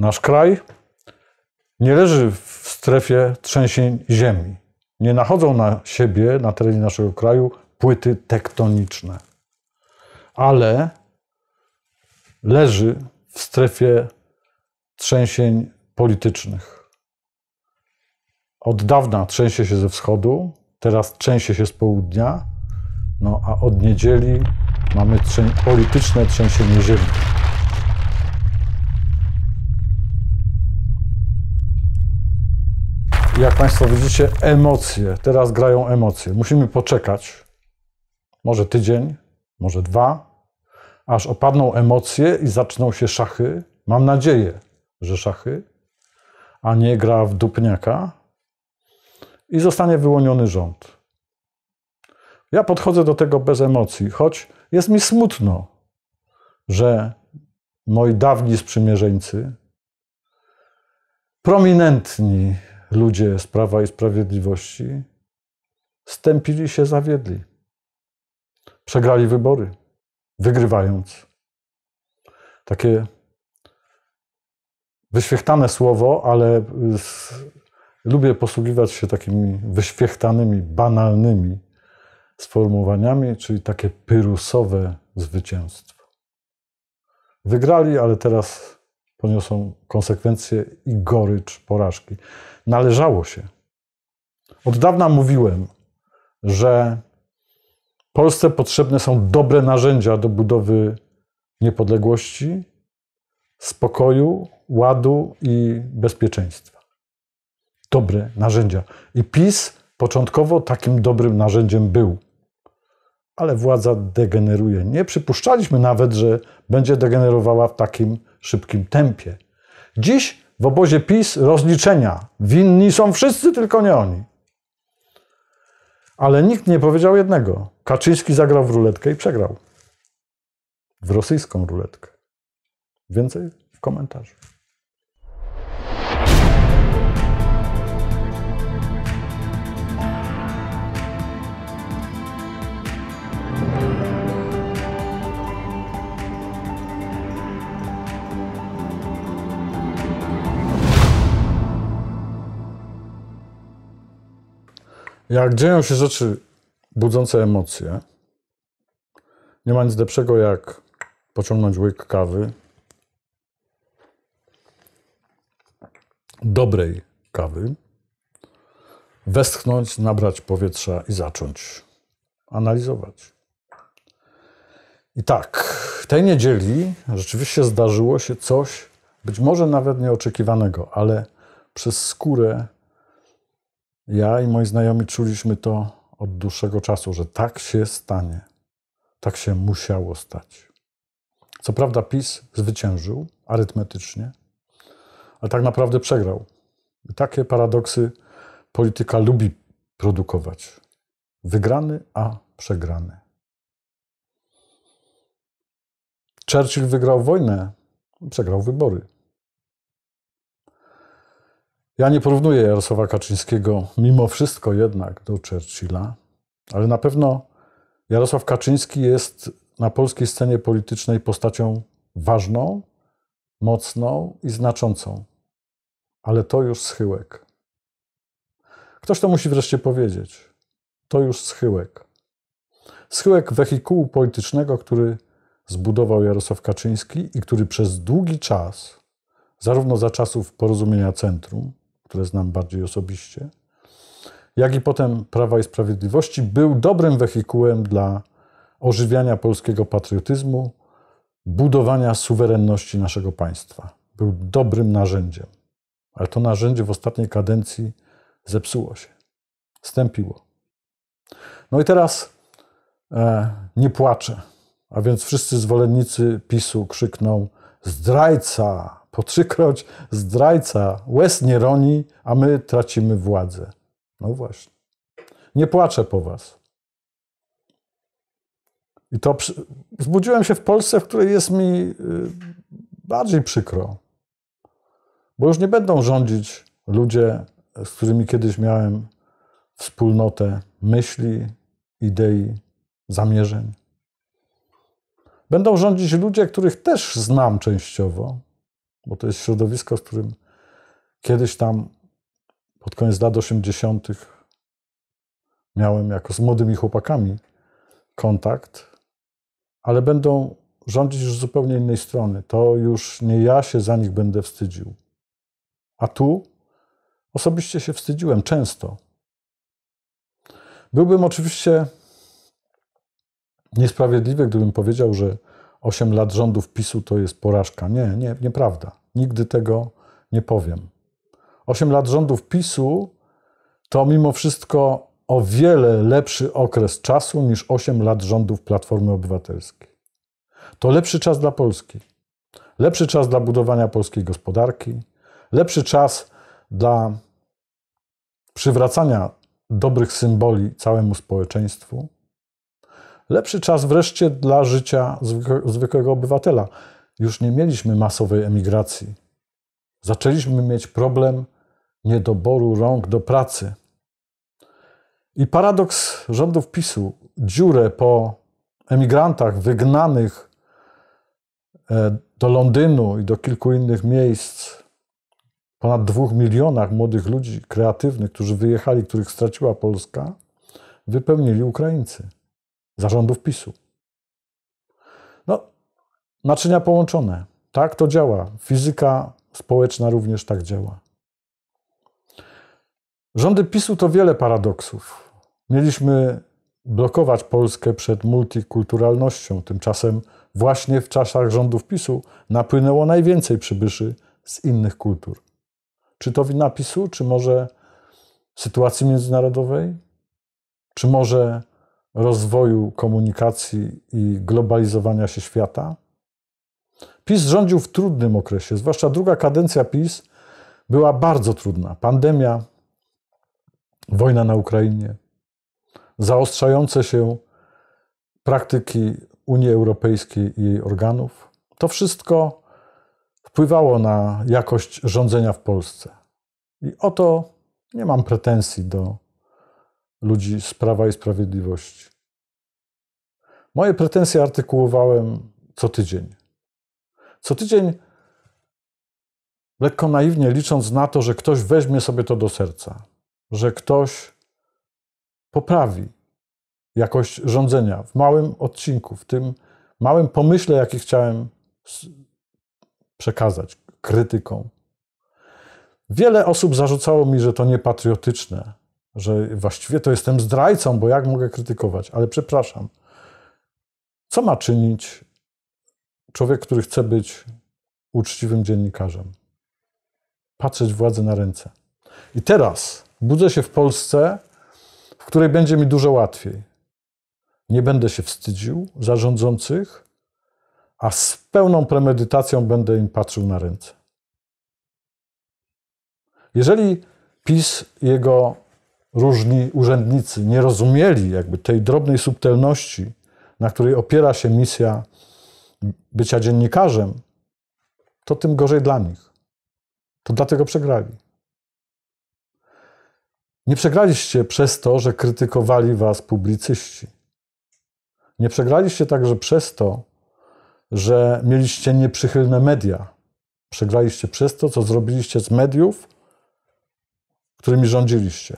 Nasz kraj nie leży w strefie trzęsień ziemi. Nie nachodzą na siebie, na terenie naszego kraju, płyty tektoniczne. Ale leży w strefie trzęsień politycznych. Od dawna trzęsie się ze wschodu, teraz trzęsie się z południa, no a od niedzieli mamy trzę- polityczne trzęsienie ziemi. jak Państwo widzicie, emocje. Teraz grają emocje. Musimy poczekać, może tydzień, może dwa, aż opadną emocje i zaczną się szachy. Mam nadzieję, że szachy, a nie gra w dupniaka i zostanie wyłoniony rząd. Ja podchodzę do tego bez emocji, choć jest mi smutno, że moi dawni sprzymierzeńcy, prominentni ludzie z Prawa i Sprawiedliwości stępili się, zawiedli. Przegrali wybory, wygrywając. Takie wyświechtane słowo, ale z, lubię posługiwać się takimi wyświechtanymi, banalnymi sformułowaniami, czyli takie pyrusowe zwycięstwo. Wygrali, ale teraz poniosą konsekwencje i gorycz porażki. Należało się. Od dawna mówiłem, że Polsce potrzebne są dobre narzędzia do budowy niepodległości, spokoju, ładu i bezpieczeństwa. Dobre narzędzia. I PiS początkowo takim dobrym narzędziem był. Ale władza degeneruje. Nie przypuszczaliśmy nawet, że będzie degenerowała w takim szybkim tempie. Dziś w obozie PiS rozliczenia. Winni są wszyscy, tylko nie oni. Ale nikt nie powiedział jednego. Kaczyński zagrał w ruletkę i przegrał. W rosyjską ruletkę. Więcej w komentarzu. Jak dzieją się rzeczy budzące emocje, nie ma nic lepszego jak pociągnąć łyk kawy, dobrej kawy, westchnąć, nabrać powietrza i zacząć analizować. I tak, tej niedzieli rzeczywiście zdarzyło się coś, być może nawet nieoczekiwanego, ale przez skórę ja i moi znajomi czuliśmy to od dłuższego czasu, że tak się stanie. Tak się musiało stać. Co prawda PiS zwyciężył arytmetycznie, ale tak naprawdę przegrał. I takie paradoksy polityka lubi produkować. Wygrany, a przegrany. Churchill wygrał wojnę, przegrał wybory. Ja nie porównuję Jarosława Kaczyńskiego, mimo wszystko jednak, do Churchilla, ale na pewno Jarosław Kaczyński jest na polskiej scenie politycznej postacią ważną, mocną i znaczącą. Ale to już schyłek. Ktoś to musi wreszcie powiedzieć. To już schyłek. Schyłek wehikułu politycznego, który zbudował Jarosław Kaczyński i który przez długi czas, zarówno za czasów porozumienia centrum, które znam bardziej osobiście, jak i potem Prawa i Sprawiedliwości, był dobrym wehikułem dla ożywiania polskiego patriotyzmu, budowania suwerenności naszego państwa. Był dobrym narzędziem. Ale to narzędzie w ostatniej kadencji zepsuło się, stępiło. No i teraz e, nie płaczę, a więc wszyscy zwolennicy PiSu krzykną: zdrajca, po trzykroć zdrajca łez nie roni, a my tracimy władzę. No właśnie. Nie płaczę po was. I to przy... zbudziłem się w Polsce, w której jest mi y, bardziej przykro. Bo już nie będą rządzić ludzie, z którymi kiedyś miałem wspólnotę myśli, idei, zamierzeń. Będą rządzić ludzie, których też znam częściowo, bo to jest środowisko, w którym kiedyś tam pod koniec lat 80. miałem jako z młodymi chłopakami kontakt, ale będą rządzić już z zupełnie innej strony. To już nie ja się za nich będę wstydził. A tu osobiście się wstydziłem często. Byłbym oczywiście niesprawiedliwy, gdybym powiedział, że 8 lat rządów PiSu to jest porażka. Nie, nie, nieprawda. Nigdy tego nie powiem. 8 lat rządów PiSu to mimo wszystko o wiele lepszy okres czasu niż 8 lat rządów Platformy Obywatelskiej. To lepszy czas dla Polski. Lepszy czas dla budowania polskiej gospodarki, lepszy czas dla przywracania dobrych symboli całemu społeczeństwu. Lepszy czas wreszcie dla życia zwykłego obywatela. Już nie mieliśmy masowej emigracji. Zaczęliśmy mieć problem niedoboru rąk do pracy. I paradoks rządów PiSu, dziurę po emigrantach wygnanych e, do Londynu i do kilku innych miejsc, ponad dwóch milionach młodych ludzi kreatywnych, którzy wyjechali, których straciła Polska, wypełnili Ukraińcy zarządów PiSu. No, naczynia połączone. Tak to działa. Fizyka społeczna również tak działa. Rządy PiSu to wiele paradoksów. Mieliśmy blokować Polskę przed multikulturalnością. Tymczasem właśnie w czasach rządów PiSu napłynęło najwięcej przybyszy z innych kultur. Czy to wina PiSu, czy może sytuacji międzynarodowej, czy może rozwoju komunikacji i globalizowania się świata. PiS rządził w trudnym okresie, zwłaszcza druga kadencja PiS była bardzo trudna. Pandemia, wojna na Ukrainie, zaostrzające się praktyki Unii Europejskiej i jej organów. To wszystko wpływało na jakość rządzenia w Polsce. I o to nie mam pretensji do ludzi z Prawa i Sprawiedliwości. Moje pretensje artykułowałem co tydzień. Co tydzień, lekko naiwnie licząc na to, że ktoś weźmie sobie to do serca, że ktoś poprawi jakość rządzenia w małym odcinku, w tym małym pomyśle, jaki chciałem przekazać krytyką. Wiele osób zarzucało mi, że to niepatriotyczne, że właściwie to jestem zdrajcą, bo jak mogę krytykować, ale przepraszam. Co ma czynić człowiek, który chce być uczciwym dziennikarzem? Patrzeć władzy na ręce. I teraz budzę się w Polsce, w której będzie mi dużo łatwiej. Nie będę się wstydził zarządzących, a z pełną premedytacją będę im patrzył na ręce. Jeżeli PiS, jego różni urzędnicy nie rozumieli jakby tej drobnej subtelności, na której opiera się misja bycia dziennikarzem, to tym gorzej dla nich. To dlatego przegrali. Nie przegraliście przez to, że krytykowali was publicyści. Nie przegraliście także przez to, że mieliście nieprzychylne media. Przegraliście przez to, co zrobiliście z mediów, którymi rządziliście.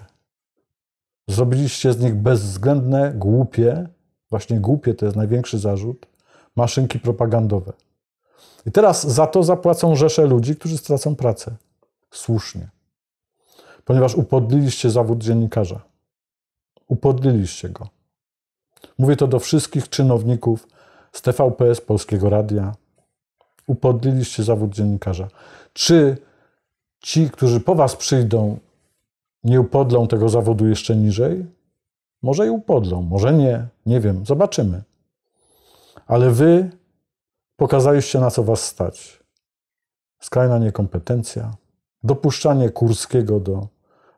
Zrobiliście z nich bezwzględne, głupie, właśnie głupie to jest największy zarzut, maszynki propagandowe. I teraz za to zapłacą rzesze ludzi, którzy stracą pracę. Słusznie. Ponieważ upodliliście zawód dziennikarza. Upodliliście go. Mówię to do wszystkich czynowników z TVP, z Polskiego Radia. Upodliliście zawód dziennikarza. Czy ci, którzy po was przyjdą, nie upodlą tego zawodu jeszcze niżej? Może i upodlą, może nie, nie wiem, zobaczymy. Ale wy pokazaliście, na co was stać. Skrajna niekompetencja, dopuszczanie Kurskiego do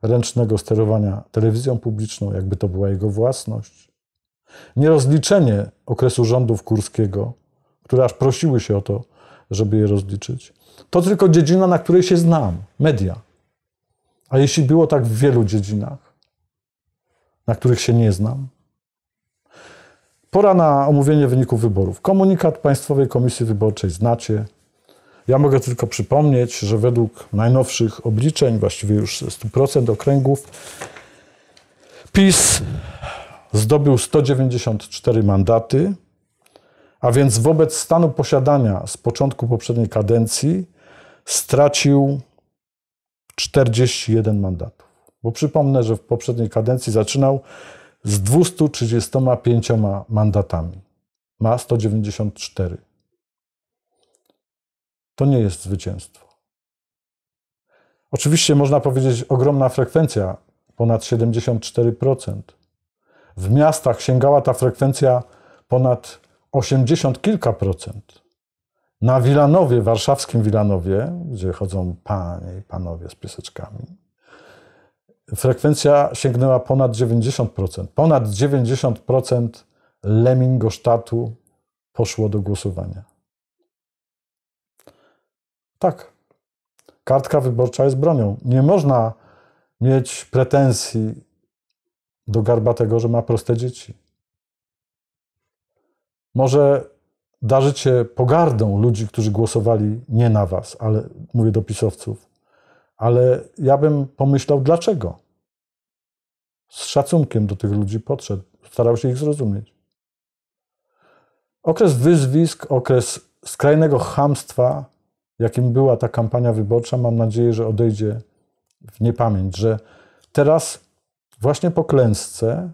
ręcznego sterowania telewizją publiczną, jakby to była jego własność. Nierozliczenie okresu rządów Kurskiego, które aż prosiły się o to, żeby je rozliczyć. To tylko dziedzina, na której się znam media. A jeśli było tak w wielu dziedzinach, na których się nie znam. Pora na omówienie wyników wyborów. Komunikat Państwowej Komisji Wyborczej znacie. Ja mogę tylko przypomnieć, że według najnowszych obliczeń, właściwie już 100% okręgów, PiS zdobył 194 mandaty, a więc wobec stanu posiadania z początku poprzedniej kadencji stracił 41 mandatów. Bo przypomnę, że w poprzedniej kadencji zaczynał z 235 mandatami. Ma 194. To nie jest zwycięstwo. Oczywiście można powiedzieć ogromna frekwencja, ponad 74%. W miastach sięgała ta frekwencja ponad 80 kilka procent. Na Wilanowie, warszawskim Wilanowie, gdzie chodzą panie i panowie z pieseczkami, frekwencja sięgnęła ponad 90%. Ponad 90% Lemingostatu poszło do głosowania. Tak. Kartka wyborcza jest bronią. Nie można mieć pretensji do garba tego, że ma proste dzieci. Może darzycie pogardą ludzi, którzy głosowali nie na was, ale mówię do pisowców. Ale ja bym pomyślał, dlaczego? Z szacunkiem do tych ludzi podszedł, starał się ich zrozumieć. Okres wyzwisk, okres skrajnego chamstwa, jakim była ta kampania wyborcza, mam nadzieję, że odejdzie w niepamięć, że teraz właśnie po klęsce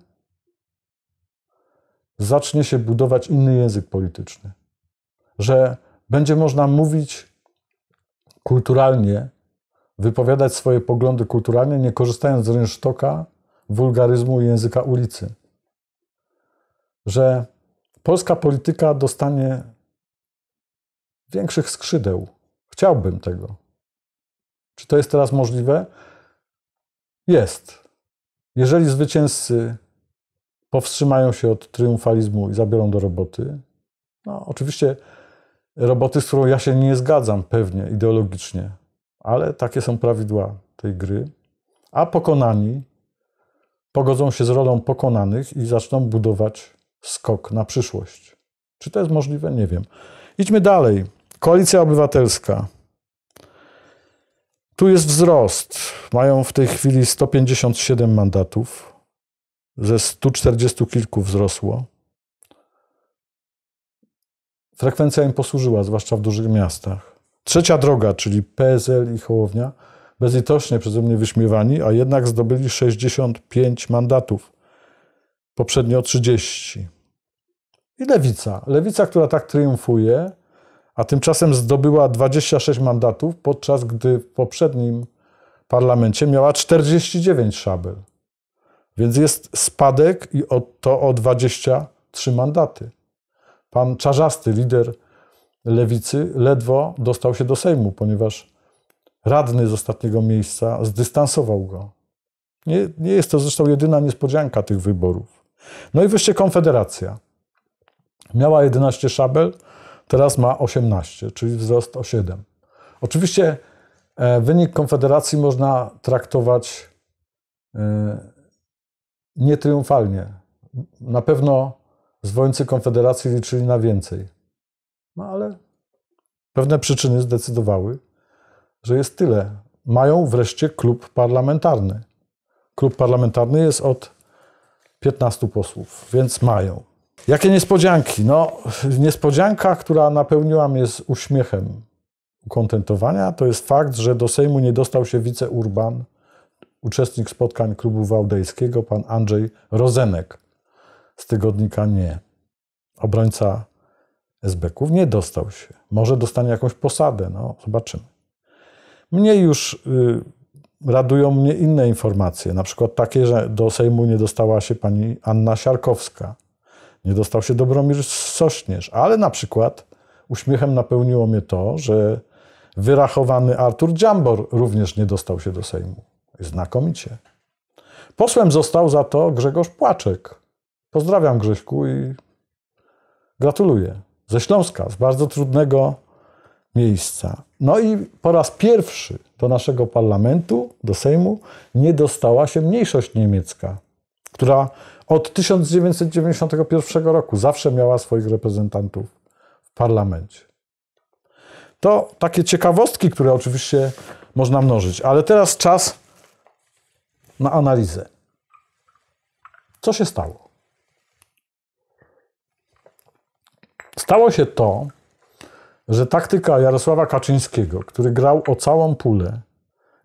zacznie się budować inny język polityczny że będzie można mówić kulturalnie, wypowiadać swoje poglądy kulturalnie, nie korzystając z rynsztoka, wulgaryzmu i języka ulicy. Że polska polityka dostanie większych skrzydeł. Chciałbym tego. Czy to jest teraz możliwe? Jest. Jeżeli zwycięzcy powstrzymają się od triumfalizmu i zabiorą do roboty, no, oczywiście roboty, z którą ja się nie zgadzam pewnie ideologicznie, ale takie są prawidła tej gry. A pokonani pogodzą się z rolą pokonanych i zaczną budować skok na przyszłość. Czy to jest możliwe? Nie wiem. Idźmy dalej. Koalicja Obywatelska. Tu jest wzrost. Mają w tej chwili 157 mandatów. Ze 140 kilku wzrosło. Frekwencja im posłużyła, zwłaszcza w dużych miastach. Trzecia droga, czyli PSL i Hołownia, bezlitośnie przeze mnie wyśmiewani, a jednak zdobyli 65 mandatów, poprzednio 30. I lewica. Lewica, która tak triumfuje, a tymczasem zdobyła 26 mandatów, podczas gdy w poprzednim parlamencie miała 49 szabel. Więc jest spadek i to o 23 mandaty. Pan Czarzasty, lider lewicy, ledwo dostał się do Sejmu, ponieważ radny z ostatniego miejsca zdystansował go. Nie, nie jest to zresztą jedyna niespodzianka tych wyborów. No i wreszcie Konfederacja. Miała 11 szabel, teraz ma 18, czyli wzrost o 7. Oczywiście e, wynik Konfederacji można traktować e, nietriumfalnie. Na pewno zwońcy Konfederacji liczyli na więcej. No ale pewne przyczyny zdecydowały, że jest tyle. Mają wreszcie klub parlamentarny. Klub parlamentarny jest od 15 posłów, więc mają. Jakie niespodzianki? No, niespodzianka, która napełniła mnie z uśmiechem ukontentowania, to jest fakt, że do Sejmu nie dostał się wiceurban, uczestnik spotkań klubu wałdejskiego, pan Andrzej Rozenek z tygodnika nie. Obrońca SBK-ów nie dostał się. Może dostanie jakąś posadę, no zobaczymy. Mnie już y, radują mnie inne informacje, na przykład takie, że do Sejmu nie dostała się pani Anna Siarkowska, nie dostał się Dobromir Sośnierz, ale na przykład uśmiechem napełniło mnie to, że wyrachowany Artur Dziambor również nie dostał się do Sejmu. Znakomicie. Posłem został za to Grzegorz Płaczek, Pozdrawiam Grześku i gratuluję. Ze Śląska, z bardzo trudnego miejsca. No i po raz pierwszy do naszego parlamentu, do Sejmu, nie dostała się mniejszość niemiecka, która od 1991 roku zawsze miała swoich reprezentantów w parlamencie. To takie ciekawostki, które oczywiście można mnożyć, ale teraz czas na analizę. Co się stało? Stało się to, że taktyka Jarosława Kaczyńskiego, który grał o całą pulę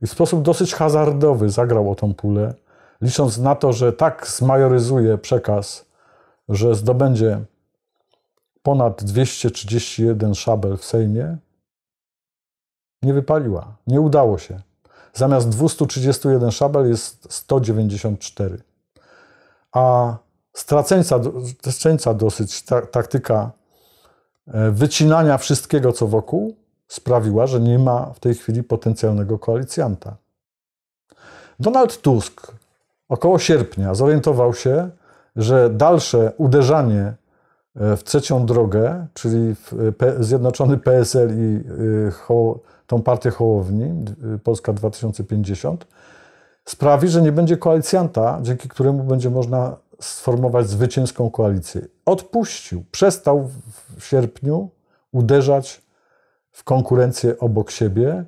i w sposób dosyć hazardowy zagrał o tą pulę, licząc na to, że tak zmajoryzuje przekaz, że zdobędzie ponad 231 szabel w Sejmie, nie wypaliła, nie udało się. Zamiast 231 szabel jest 194. A straceńca, straceńca dosyć ta, taktyka E, wycinania wszystkiego, co wokół, sprawiła, że nie ma w tej chwili potencjalnego koalicjanta. Donald Tusk około sierpnia zorientował się, że dalsze uderzanie e, w trzecią drogę, czyli e, zjednoczony PSL i tą partię Hołowni, Polska 2050, sprawi, że nie będzie koalicjanta, dzięki któremu będzie można sformować zwycięską koalicję. Odpuścił, przestał w sierpniu uderzać w konkurencję obok siebie,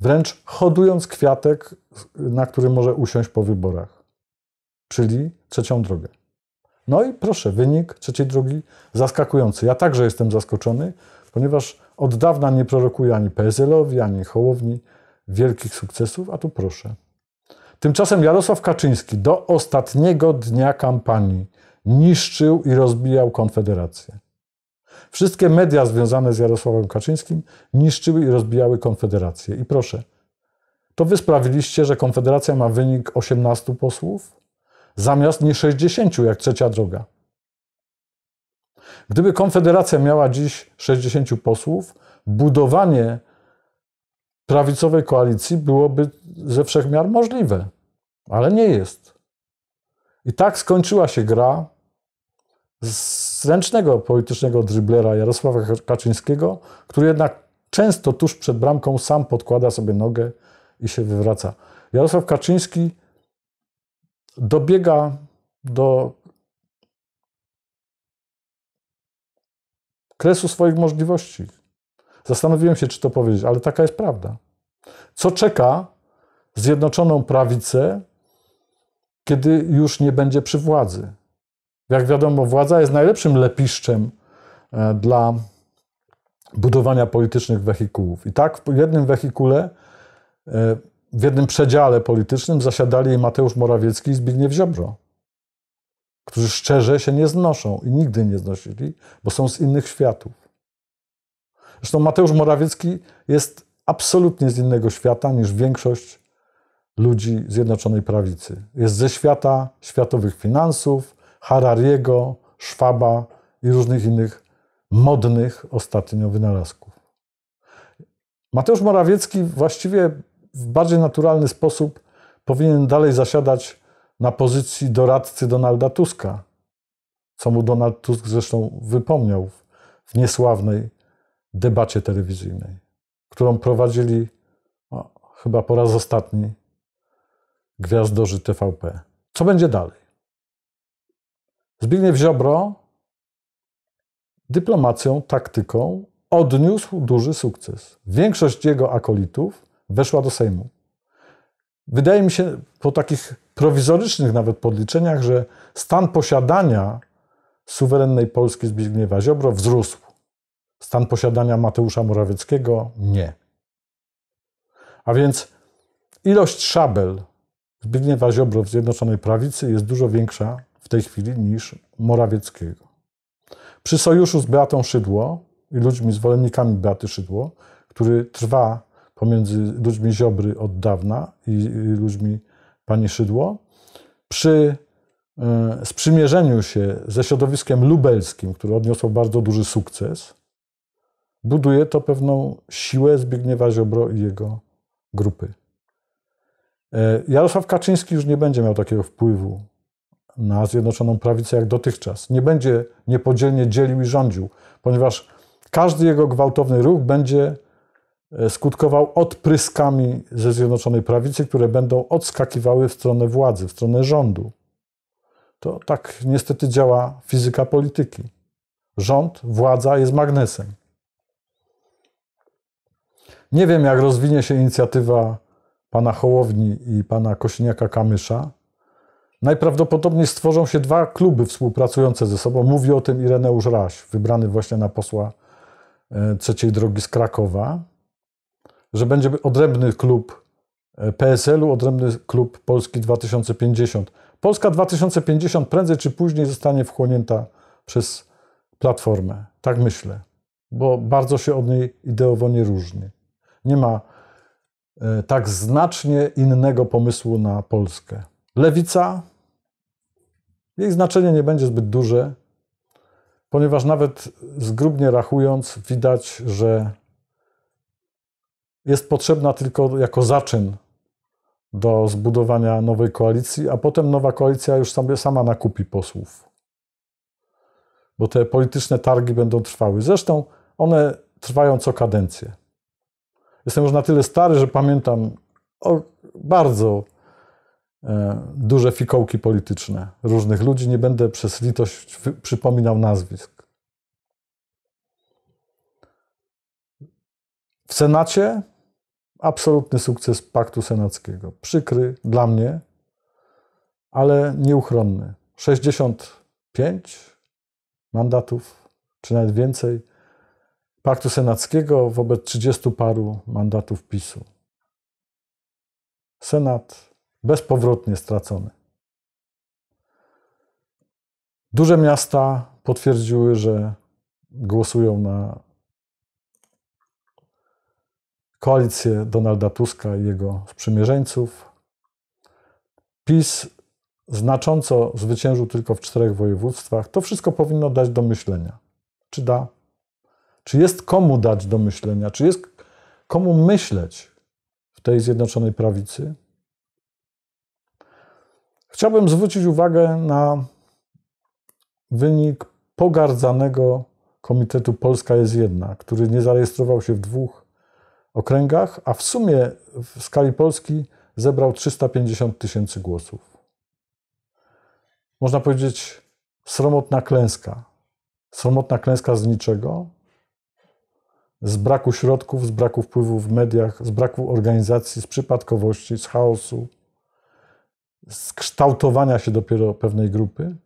wręcz hodując kwiatek, na który może usiąść po wyborach, czyli trzecią drogę. No i proszę, wynik trzeciej drogi zaskakujący. Ja także jestem zaskoczony, ponieważ od dawna nie prorokuję ani PSL-owi, ani Hołowni wielkich sukcesów, a tu proszę. Tymczasem Jarosław Kaczyński do ostatniego dnia kampanii niszczył i rozbijał Konfederację. Wszystkie media związane z Jarosławem Kaczyńskim niszczyły i rozbijały Konfederację. I proszę, to wy sprawiliście, że Konfederacja ma wynik 18 posłów zamiast nie 60, jak trzecia droga. Gdyby Konfederacja miała dziś 60 posłów, budowanie prawicowej koalicji byłoby ze wszechmiar możliwe, ale nie jest. I tak skończyła się gra z ręcznego politycznego driblera Jarosława Kaczyńskiego, który jednak często tuż przed bramką sam podkłada sobie nogę i się wywraca. Jarosław Kaczyński dobiega do kresu swoich możliwości. Zastanowiłem się, czy to powiedzieć, ale taka jest prawda. Co czeka Zjednoczoną Prawicę, kiedy już nie będzie przy władzy. Jak wiadomo, władza jest najlepszym lepiszczem e, dla budowania politycznych wehikułów. I tak w jednym wehikule, e, w jednym przedziale politycznym zasiadali Mateusz Morawiecki i Zbigniew Ziobro, którzy szczerze się nie znoszą i nigdy nie znosili, bo są z innych światów. Zresztą Mateusz Morawiecki jest absolutnie z innego świata niż większość ludzi Zjednoczonej Prawicy. Jest ze świata światowych finansów, Harariego, Szwaba i różnych innych modnych ostatnio wynalazków. Mateusz Morawiecki właściwie w bardziej naturalny sposób powinien dalej zasiadać na pozycji doradcy Donalda Tuska, co mu Donald Tusk zresztą wypomniał w niesławnej debacie telewizyjnej, którą prowadzili no, chyba po raz ostatni gwiazdorzy TVP. Co będzie dalej? Zbigniew Ziobro dyplomacją, taktyką odniósł duży sukces. Większość jego akolitów weszła do Sejmu. Wydaje mi się po takich prowizorycznych nawet podliczeniach, że stan posiadania suwerennej Polski Zbigniewa Ziobro wzrósł. Stan posiadania Mateusza Morawieckiego nie. A więc ilość szabel Zbigniewa Ziobro w Zjednoczonej Prawicy jest dużo większa w tej chwili niż Morawieckiego. Przy sojuszu z Beatą Szydło i ludźmi, zwolennikami Beaty Szydło, który trwa pomiędzy ludźmi Ziobry od dawna i ludźmi pani Szydło, przy e, sprzymierzeniu się ze środowiskiem lubelskim, które odniosło bardzo duży sukces, buduje to pewną siłę Zbigniewa Ziobro i jego grupy. E, Jarosław Kaczyński już nie będzie miał takiego wpływu na Zjednoczoną Prawicę jak dotychczas. Nie będzie niepodzielnie dzielił i rządził, ponieważ każdy jego gwałtowny ruch będzie e, skutkował odpryskami ze Zjednoczonej Prawicy, które będą odskakiwały w stronę władzy, w stronę rządu. To tak niestety działa fizyka polityki. Rząd, władza jest magnesem. Nie wiem, jak rozwinie się inicjatywa pana Hołowni i pana Kosiniaka-Kamysza, najprawdopodobniej stworzą się dwa kluby współpracujące ze sobą. Mówi o tym Ireneusz Raś, wybrany właśnie na posła e, trzeciej drogi z Krakowa, że będzie odrębny klub e, PSL-u, odrębny klub Polski 2050. Polska 2050 prędzej czy później zostanie wchłonięta przez Platformę. Tak myślę, bo bardzo się od niej ideowo nie różni. Nie ma E, tak znacznie innego pomysłu na Polskę. Lewica, jej znaczenie nie będzie zbyt duże, ponieważ nawet zgrubnie rachując, widać, że jest potrzebna tylko jako zaczyn do zbudowania nowej koalicji, a potem nowa koalicja już sobie sama nakupi posłów. Bo te polityczne targi będą trwały. Zresztą one trwają co kadencję. Jestem już na tyle stary, że pamiętam bardzo e, duże fikołki polityczne różnych ludzi. Nie będę przez litość przypominał nazwisk. W Senacie absolutny sukces paktu senackiego. Przykry dla mnie, ale nieuchronny. 65 mandatów, czy nawet więcej, Paktu Senackiego wobec 30 paru mandatów PiSu. Senat bezpowrotnie stracony. Duże miasta potwierdziły, że głosują na koalicję Donalda Tuska i jego sprzymierzeńców. PiS znacząco zwyciężył tylko w czterech województwach. To wszystko powinno dać do myślenia. Czy da? Czy jest komu dać do myślenia? Czy jest komu myśleć w tej Zjednoczonej Prawicy? Chciałbym zwrócić uwagę na wynik pogardzanego Komitetu Polska jest jedna, który nie zarejestrował się w dwóch okręgach, a w sumie w skali Polski zebrał 350 tysięcy głosów. Można powiedzieć, sromotna klęska. Sromotna klęska z niczego, z braku środków, z braku wpływu w mediach, z braku organizacji, z przypadkowości, z chaosu, z kształtowania się dopiero pewnej grupy.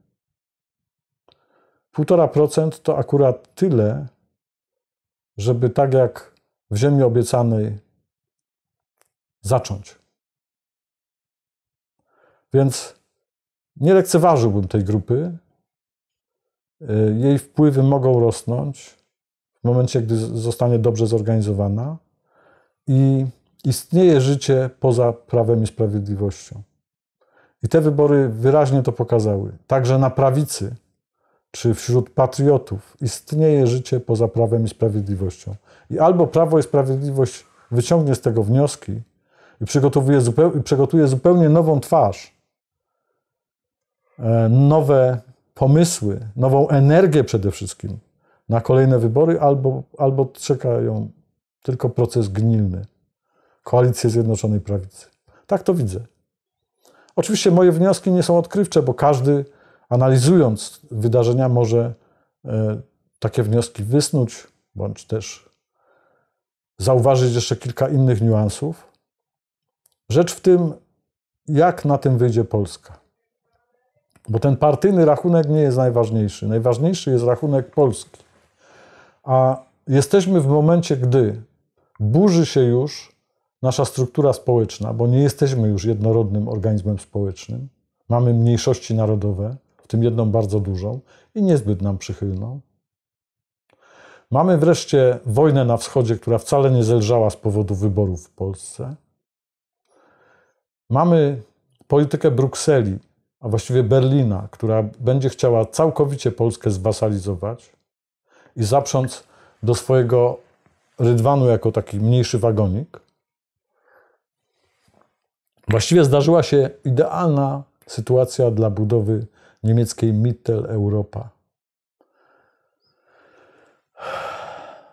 1,5% to akurat tyle, żeby tak jak w Ziemi Obiecanej zacząć. Więc nie lekceważyłbym tej grupy. Jej wpływy mogą rosnąć momencie, gdy zostanie dobrze zorganizowana i istnieje życie poza prawem i sprawiedliwością. I te wybory wyraźnie to pokazały. Także na prawicy czy wśród patriotów istnieje życie poza prawem i sprawiedliwością. I albo prawo i sprawiedliwość wyciągnie z tego wnioski i przygotowuje zupeł- przygotuje zupełnie nową twarz, e, nowe pomysły, nową energię przede wszystkim, na kolejne wybory, albo, albo czeka ją tylko proces gnilny koalicję Zjednoczonej Prawicy. Tak to widzę. Oczywiście moje wnioski nie są odkrywcze, bo każdy analizując wydarzenia może e, takie wnioski wysnuć, bądź też zauważyć jeszcze kilka innych niuansów. Rzecz w tym, jak na tym wyjdzie Polska. Bo ten partyjny rachunek nie jest najważniejszy. Najważniejszy jest rachunek Polski. A jesteśmy w momencie, gdy burzy się już nasza struktura społeczna, bo nie jesteśmy już jednorodnym organizmem społecznym. Mamy mniejszości narodowe, w tym jedną bardzo dużą i niezbyt nam przychylną. Mamy wreszcie wojnę na wschodzie, która wcale nie zelżała z powodu wyborów w Polsce. Mamy politykę Brukseli, a właściwie Berlina, która będzie chciała całkowicie Polskę zwasalizować i zaprząc do swojego rydwanu jako taki mniejszy wagonik, właściwie zdarzyła się idealna sytuacja dla budowy niemieckiej Mittel Europa.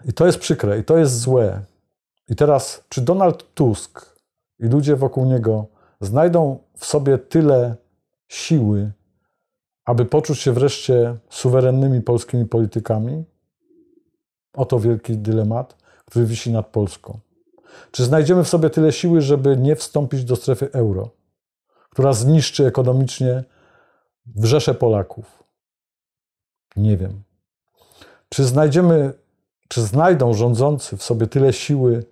I to jest przykre, i to jest złe. I teraz, czy Donald Tusk i ludzie wokół niego znajdą w sobie tyle siły, aby poczuć się wreszcie suwerennymi polskimi politykami? Oto wielki dylemat, który wisi nad Polską. Czy znajdziemy w sobie tyle siły, żeby nie wstąpić do strefy euro, która zniszczy ekonomicznie wrzeszę Polaków? Nie wiem. Czy znajdziemy, czy znajdą rządzący w sobie tyle siły,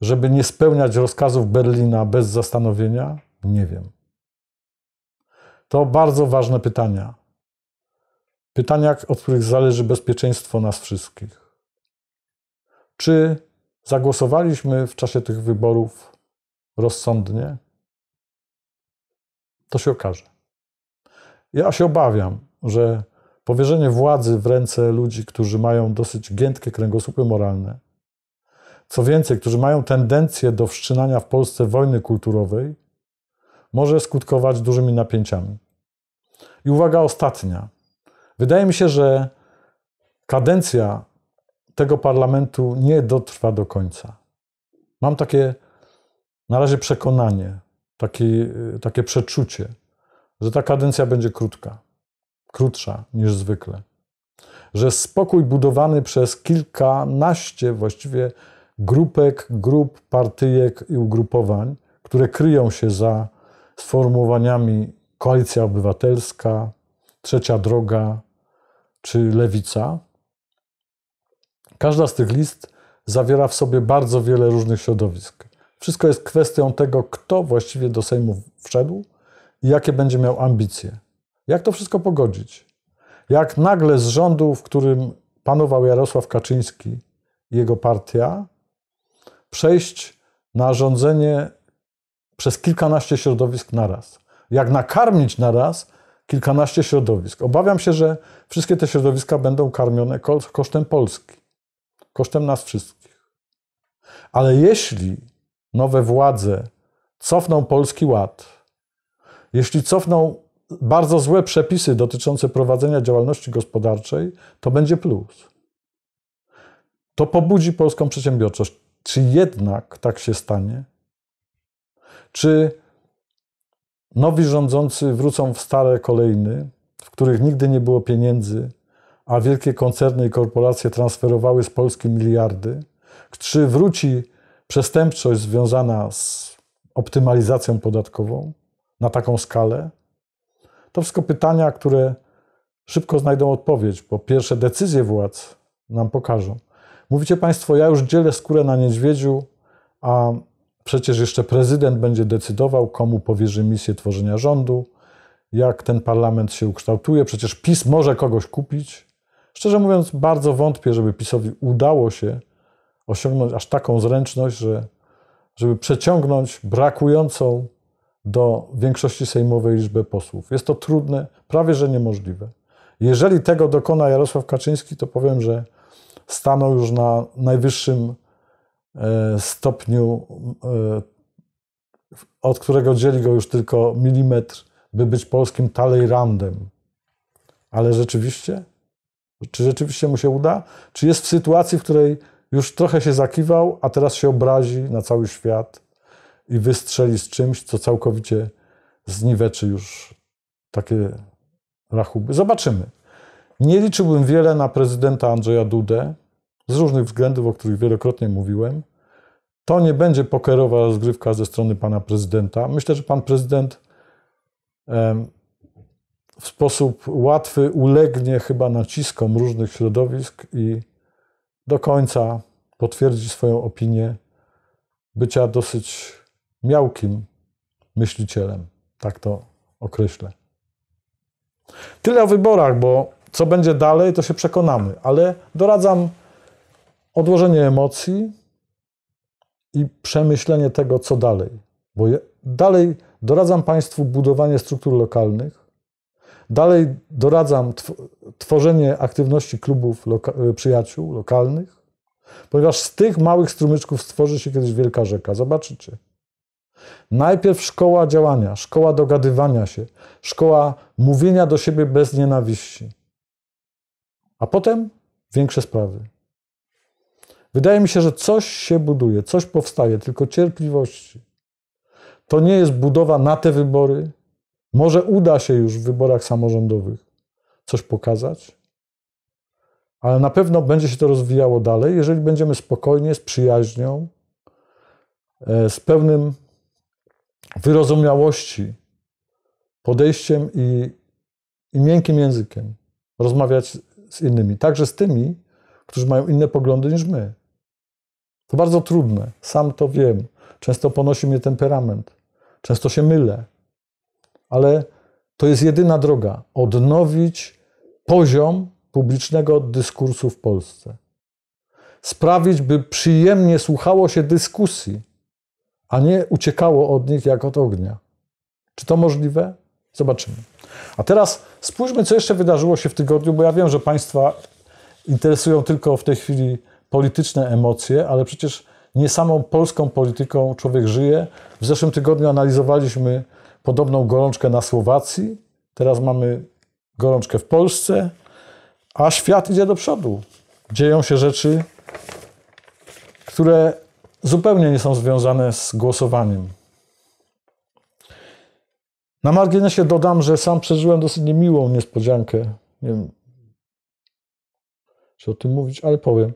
żeby nie spełniać rozkazów Berlina bez zastanowienia? Nie wiem. To bardzo ważne pytania. Pytania, od których zależy bezpieczeństwo nas wszystkich. Czy zagłosowaliśmy w czasie tych wyborów rozsądnie? To się okaże. Ja się obawiam, że powierzenie władzy w ręce ludzi, którzy mają dosyć giętkie kręgosłupy moralne, co więcej, którzy mają tendencję do wszczynania w Polsce wojny kulturowej, może skutkować dużymi napięciami. I uwaga ostatnia. Wydaje mi się, że kadencja tego parlamentu nie dotrwa do końca. Mam takie na razie przekonanie, y, takie przeczucie, że ta kadencja będzie krótka, krótsza niż zwykle. Że spokój budowany przez kilkanaście właściwie grupek, grup, partyjek i ugrupowań, które kryją się za sformułowaniami Koalicja Obywatelska, Trzecia Droga czy Lewica, Każda z tych list zawiera w sobie bardzo wiele różnych środowisk. Wszystko jest kwestią tego, kto właściwie do Sejmu wszedł i jakie będzie miał ambicje. Jak to wszystko pogodzić? Jak nagle z rządu, w którym panował Jarosław Kaczyński i jego partia, przejść na rządzenie przez kilkanaście środowisk naraz? Jak nakarmić naraz kilkanaście środowisk? Obawiam się, że wszystkie te środowiska będą karmione kosztem Polski kosztem nas wszystkich. Ale jeśli nowe władze cofną polski ład, jeśli cofną bardzo złe przepisy dotyczące prowadzenia działalności gospodarczej, to będzie plus. To pobudzi polską przedsiębiorczość. Czy jednak tak się stanie? Czy nowi rządzący wrócą w stare kolejny, w których nigdy nie było pieniędzy, a wielkie koncerny i korporacje transferowały z Polski miliardy? Czy wróci przestępczość związana z optymalizacją podatkową na taką skalę? To wszystko pytania, które szybko znajdą odpowiedź, bo pierwsze decyzje władz nam pokażą. Mówicie Państwo, ja już dzielę skórę na niedźwiedziu, a przecież jeszcze prezydent będzie decydował, komu powierzy misję tworzenia rządu, jak ten parlament się ukształtuje. Przecież PiS może kogoś kupić. Szczerze mówiąc, bardzo wątpię, żeby PiSowi udało się osiągnąć aż taką zręczność, że, żeby przeciągnąć brakującą do większości sejmowej liczbę posłów. Jest to trudne, prawie że niemożliwe. Jeżeli tego dokona Jarosław Kaczyński, to powiem, że stanął już na najwyższym e, stopniu, e, od którego dzieli go już tylko milimetr, by być polskim talejrandem. Ale rzeczywiście czy rzeczywiście mu się uda? Czy jest w sytuacji, w której już trochę się zakiwał, a teraz się obrazi na cały świat i wystrzeli z czymś, co całkowicie zniweczy już takie rachuby? Zobaczymy. Nie liczyłbym wiele na prezydenta Andrzeja Dudę z różnych względów, o których wielokrotnie mówiłem. To nie będzie pokerowa rozgrywka ze strony pana prezydenta. Myślę, że pan prezydent w sposób łatwy ulegnie chyba naciskom różnych środowisk i do końca potwierdzi swoją opinię bycia dosyć miałkim myślicielem. Tak to określę. Tyle o wyborach, bo co będzie dalej, to się przekonamy, ale doradzam odłożenie emocji i przemyślenie tego, co dalej. Bo dalej doradzam Państwu budowanie struktur lokalnych, Dalej doradzam tworzenie aktywności klubów loka y, przyjaciół lokalnych, ponieważ z tych małych strumyczków stworzy się kiedyś wielka rzeka. Zobaczycie. Najpierw szkoła działania, szkoła dogadywania się, szkoła mówienia do siebie bez nienawiści, a potem większe sprawy. Wydaje mi się, że coś się buduje, coś powstaje, tylko cierpliwości. To nie jest budowa na te wybory, może uda się już w wyborach samorządowych coś pokazać, ale na pewno będzie się to rozwijało dalej, jeżeli będziemy spokojnie, z przyjaźnią, e, z pewnym wyrozumiałości, podejściem i, i miękkim językiem rozmawiać z innymi, także z tymi, którzy mają inne poglądy niż my. To bardzo trudne, sam to wiem. Często ponosi mnie temperament, często się mylę ale to jest jedyna droga odnowić poziom publicznego dyskursu w Polsce. Sprawić, by przyjemnie słuchało się dyskusji, a nie uciekało od nich jak od ognia. Czy to możliwe? Zobaczymy. A teraz spójrzmy, co jeszcze wydarzyło się w tygodniu, bo ja wiem, że Państwa interesują tylko w tej chwili polityczne emocje, ale przecież nie samą polską polityką człowiek żyje. W zeszłym tygodniu analizowaliśmy podobną gorączkę na Słowacji, teraz mamy gorączkę w Polsce, a świat idzie do przodu. Dzieją się rzeczy, które zupełnie nie są związane z głosowaniem. Na marginesie dodam, że sam przeżyłem dosyć niemiłą niespodziankę. Nie wiem, czy o tym mówić, ale powiem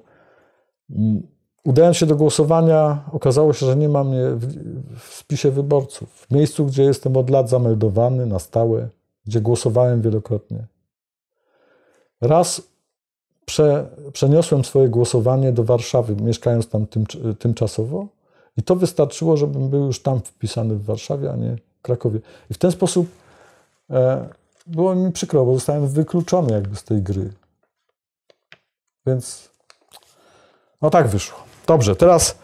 Udałem się do głosowania, okazało się, że nie mam mnie w, w spisie wyborców. W miejscu, gdzie jestem od lat zameldowany na stałe, gdzie głosowałem wielokrotnie. Raz prze, przeniosłem swoje głosowanie do Warszawy, mieszkając tam tym, tymczasowo, i to wystarczyło, żebym był już tam wpisany w Warszawie, a nie w Krakowie. I w ten sposób e, było mi przykro, bo zostałem wykluczony jakby z tej gry. Więc no tak wyszło. Dobrze, teraz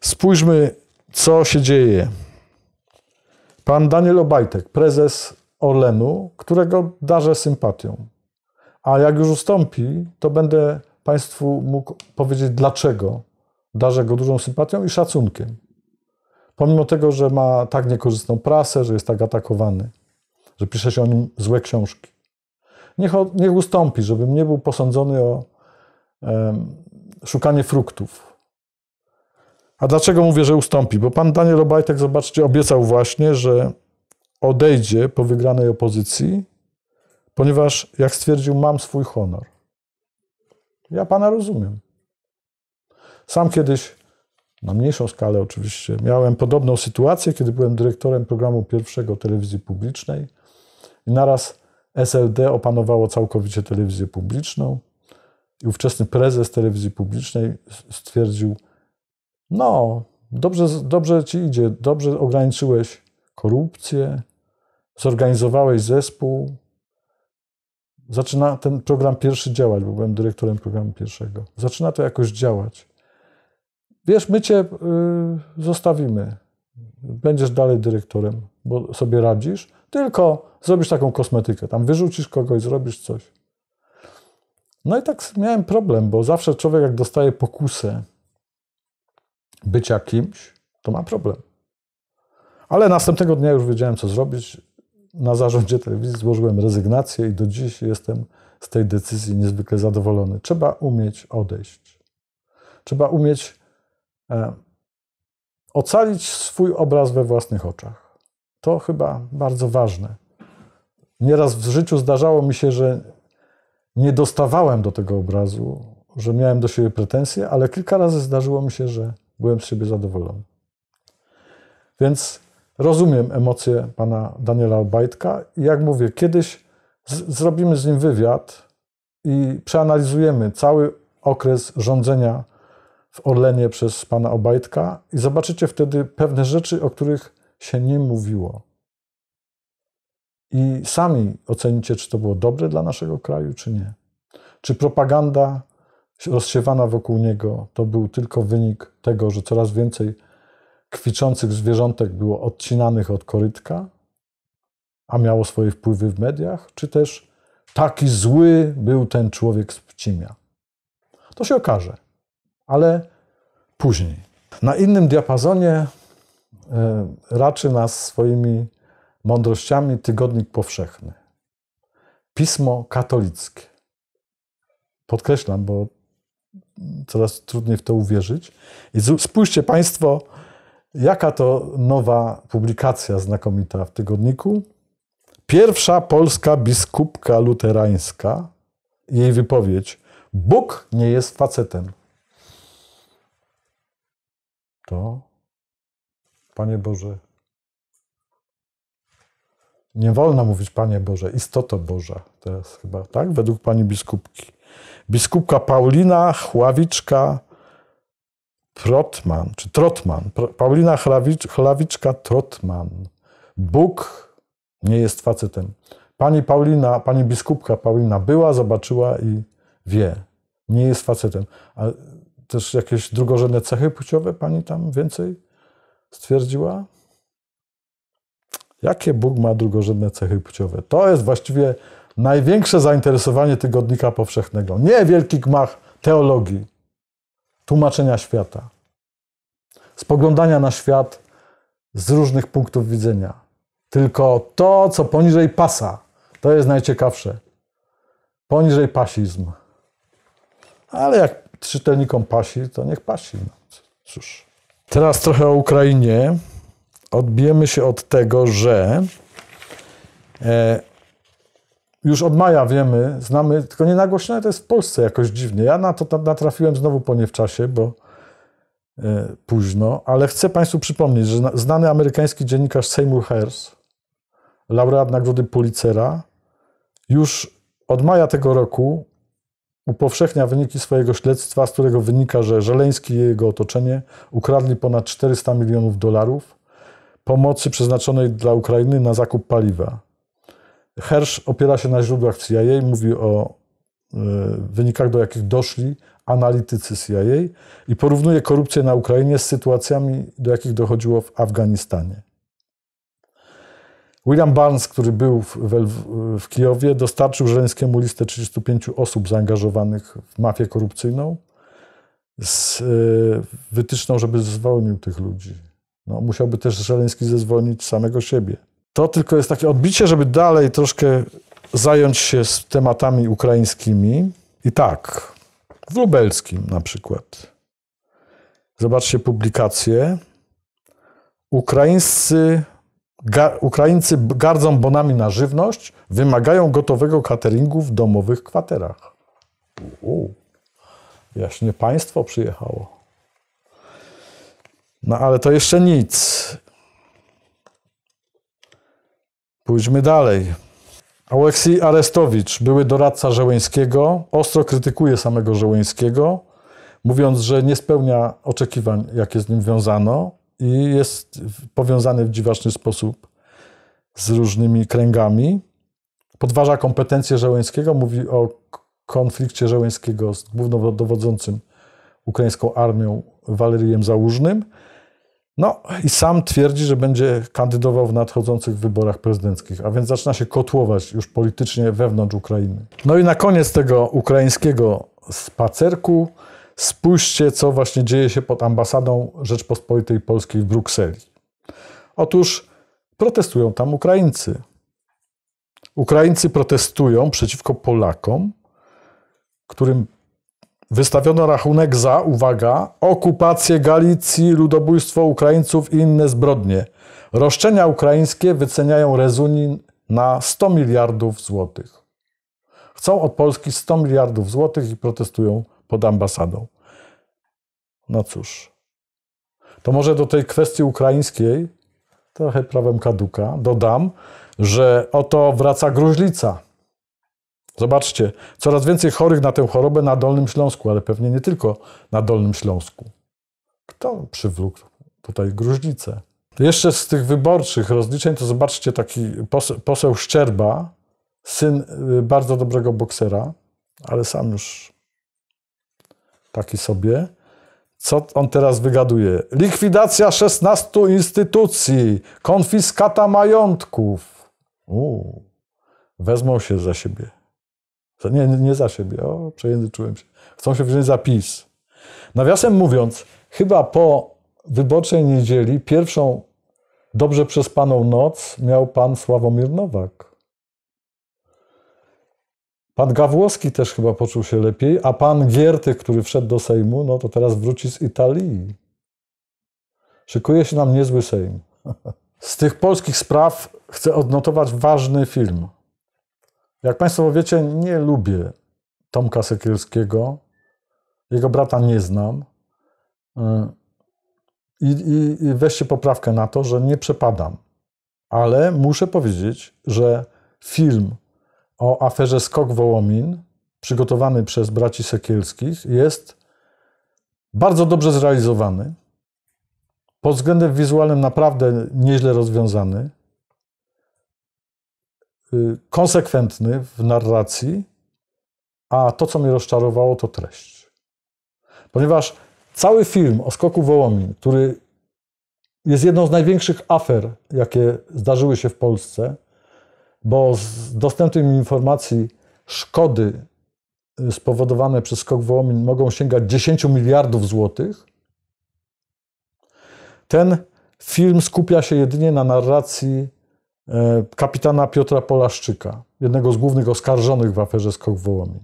spójrzmy, co się dzieje. Pan Daniel Obajtek, prezes Orlenu, którego darzę sympatią. A jak już ustąpi, to będę Państwu mógł powiedzieć, dlaczego darzę go dużą sympatią i szacunkiem. Pomimo tego, że ma tak niekorzystną prasę, że jest tak atakowany, że pisze się o nim złe książki. Niech, niech ustąpi, żebym nie był posądzony o szukanie fruktów. A dlaczego mówię, że ustąpi? Bo pan Daniel Obajtek, zobaczcie, obiecał właśnie, że odejdzie po wygranej opozycji, ponieważ, jak stwierdził, mam swój honor. Ja pana rozumiem. Sam kiedyś, na mniejszą skalę oczywiście, miałem podobną sytuację, kiedy byłem dyrektorem programu pierwszego telewizji publicznej i naraz SLD opanowało całkowicie telewizję publiczną i ówczesny prezes telewizji publicznej stwierdził, no, dobrze, dobrze ci idzie, dobrze ograniczyłeś korupcję, zorganizowałeś zespół. Zaczyna ten program pierwszy działać, bo byłem dyrektorem programu pierwszego. Zaczyna to jakoś działać. Wiesz, my cię y, zostawimy. Będziesz dalej dyrektorem, bo sobie radzisz, tylko zrobisz taką kosmetykę. Tam wyrzucisz kogoś, zrobisz coś. No i tak miałem problem, bo zawsze człowiek, jak dostaje pokusę, bycia kimś, to ma problem. Ale następnego dnia już wiedziałem, co zrobić. Na zarządzie telewizji złożyłem rezygnację i do dziś jestem z tej decyzji niezwykle zadowolony. Trzeba umieć odejść. Trzeba umieć e, ocalić swój obraz we własnych oczach. To chyba bardzo ważne. Nieraz w życiu zdarzało mi się, że nie dostawałem do tego obrazu, że miałem do siebie pretensje, ale kilka razy zdarzyło mi się, że byłem z siebie zadowolony. Więc rozumiem emocje pana Daniela Obajtka. I jak mówię, kiedyś z- zrobimy z nim wywiad i przeanalizujemy cały okres rządzenia w Orlenie przez pana Obajtka i zobaczycie wtedy pewne rzeczy, o których się nie mówiło. I sami ocenicie, czy to było dobre dla naszego kraju, czy nie. Czy propaganda rozsiewana wokół niego, to był tylko wynik tego, że coraz więcej kwiczących zwierzątek było odcinanych od korytka, a miało swoje wpływy w mediach, czy też taki zły był ten człowiek z Pcimia. To się okaże, ale później. Na innym diapazonie e, raczy nas swoimi mądrościami Tygodnik Powszechny. Pismo katolickie. Podkreślam, bo coraz trudniej w to uwierzyć. I spójrzcie Państwo, jaka to nowa publikacja znakomita w tygodniku. Pierwsza polska biskupka luterańska, jej wypowiedź: Bóg nie jest facetem. To, Panie Boże, nie wolno mówić Panie Boże, istoto Boża teraz chyba, tak? Według pani biskupki biskupka Paulina Chławiczka Trotman, czy Trotman, Paulina Chlawicz, Chlawiczka Trotman. Bóg nie jest facetem. Pani Paulina, pani biskupka Paulina była, zobaczyła i wie. Nie jest facetem. A też jakieś drugorzędne cechy płciowe pani tam więcej stwierdziła? Jakie Bóg ma drugorzędne cechy płciowe? To jest właściwie największe zainteresowanie Tygodnika Powszechnego. Nie wielki gmach teologii, tłumaczenia świata, spoglądania na świat z różnych punktów widzenia. Tylko to, co poniżej pasa, to jest najciekawsze. Poniżej pasizm. Ale jak czytelnikom pasi, to niech pasi. No, cóż. Teraz trochę o Ukrainie. Odbijemy się od tego, że e, już od maja wiemy, znamy, tylko nie nagłośnione to jest w Polsce jakoś dziwnie. Ja na to natrafiłem znowu po nie w czasie, bo e, późno, ale chcę Państwu przypomnieć, że znany amerykański dziennikarz Seymour Hersh, laureat nagrody Pulitzera, już od maja tego roku upowszechnia wyniki swojego śledztwa, z którego wynika, że Żeleński i jego otoczenie ukradli ponad 400 milionów dolarów pomocy przeznaczonej dla Ukrainy na zakup paliwa. Hersh opiera się na źródłach w CIA, mówi o e, wynikach, do jakich doszli analitycy CIA i porównuje korupcję na Ukrainie z sytuacjami, do jakich dochodziło w Afganistanie. William Barnes, który był w, w, w Kijowie, dostarczył Żeleńskiemu listę 35 osób zaangażowanych w mafię korupcyjną z e, wytyczną, żeby zwolnił tych ludzi. No, musiałby też Żeleński zezwolnić samego siebie. To tylko jest takie odbicie, żeby dalej troszkę zająć się tematami ukraińskimi. I tak, w Lubelskim na przykład. Zobaczcie publikację. Ukraińscy, ga, Ukraińcy gardzą bonami na żywność, wymagają gotowego cateringu w domowych kwaterach. jaśnie państwo przyjechało. No ale to jeszcze nic. Pójdźmy dalej. Aleksiej Arestowicz, były doradca Żeleńskiego, ostro krytykuje samego Żeleńskiego, mówiąc, że nie spełnia oczekiwań, jakie z nim wiązano i jest powiązany w dziwaczny sposób z różnymi kręgami. Podważa kompetencje Żeleńskiego, mówi o konflikcie Żeleńskiego z głównodowodzącym ukraińską armią Walerijem Załużnym – no i sam twierdzi, że będzie kandydował w nadchodzących wyborach prezydenckich, a więc zaczyna się kotłować już politycznie wewnątrz Ukrainy. No i na koniec tego ukraińskiego spacerku spójrzcie, co właśnie dzieje się pod ambasadą Rzeczpospolitej Polskiej w Brukseli. Otóż protestują tam Ukraińcy. Ukraińcy protestują przeciwko Polakom, którym Wystawiono rachunek za, uwaga, okupację Galicji, ludobójstwo Ukraińców i inne zbrodnie. Roszczenia ukraińskie wyceniają Rezunin na 100 miliardów złotych. Chcą od Polski 100 miliardów złotych i protestują pod ambasadą. No cóż, to może do tej kwestii ukraińskiej, trochę prawem kaduka, dodam, że oto wraca gruźlica. Zobaczcie, coraz więcej chorych na tę chorobę na Dolnym Śląsku, ale pewnie nie tylko na Dolnym Śląsku. Kto przywrócił tutaj gruźlicę? Jeszcze z tych wyborczych rozliczeń to zobaczcie taki poseł, poseł Szczerba, syn y, bardzo dobrego boksera, ale sam już taki sobie. Co on teraz wygaduje? Likwidacja 16 instytucji, konfiskata majątków. Uu, wezmą się za siebie nie, nie za siebie, o, przejęzyczyłem się. Chcą się wziąć za PiS. Nawiasem mówiąc, chyba po wyborczej niedzieli pierwszą dobrze przespaną noc miał pan Sławomir Nowak. Pan Gawłowski też chyba poczuł się lepiej, a pan Gierty, który wszedł do Sejmu, no to teraz wróci z Italii. Szykuje się nam niezły Sejm. Z tych polskich spraw chcę odnotować ważny film. Jak Państwo wiecie, nie lubię Tomka Sekielskiego. Jego brata nie znam. Y, I, i, I, weźcie poprawkę na to, że nie przepadam. Ale muszę powiedzieć, że film o aferze Skok Wołomin, przygotowany przez braci Sekielskich, jest bardzo dobrze zrealizowany. Pod względem wizualnym naprawdę nieźle rozwiązany. Y, konsekwentny w narracji, a to, co mnie rozczarowało, to treść. Ponieważ cały film o skoku Wołomin, który jest jedną z największych afer, jakie zdarzyły się w Polsce, bo z dostępnych informacji szkody y, spowodowane przez skok Wołomin mogą sięgać 10 miliardów złotych, ten film skupia się jedynie na narracji E, kapitana Piotra Polaszczyka, jednego z głównych oskarżonych w aferze Skok Wołomin.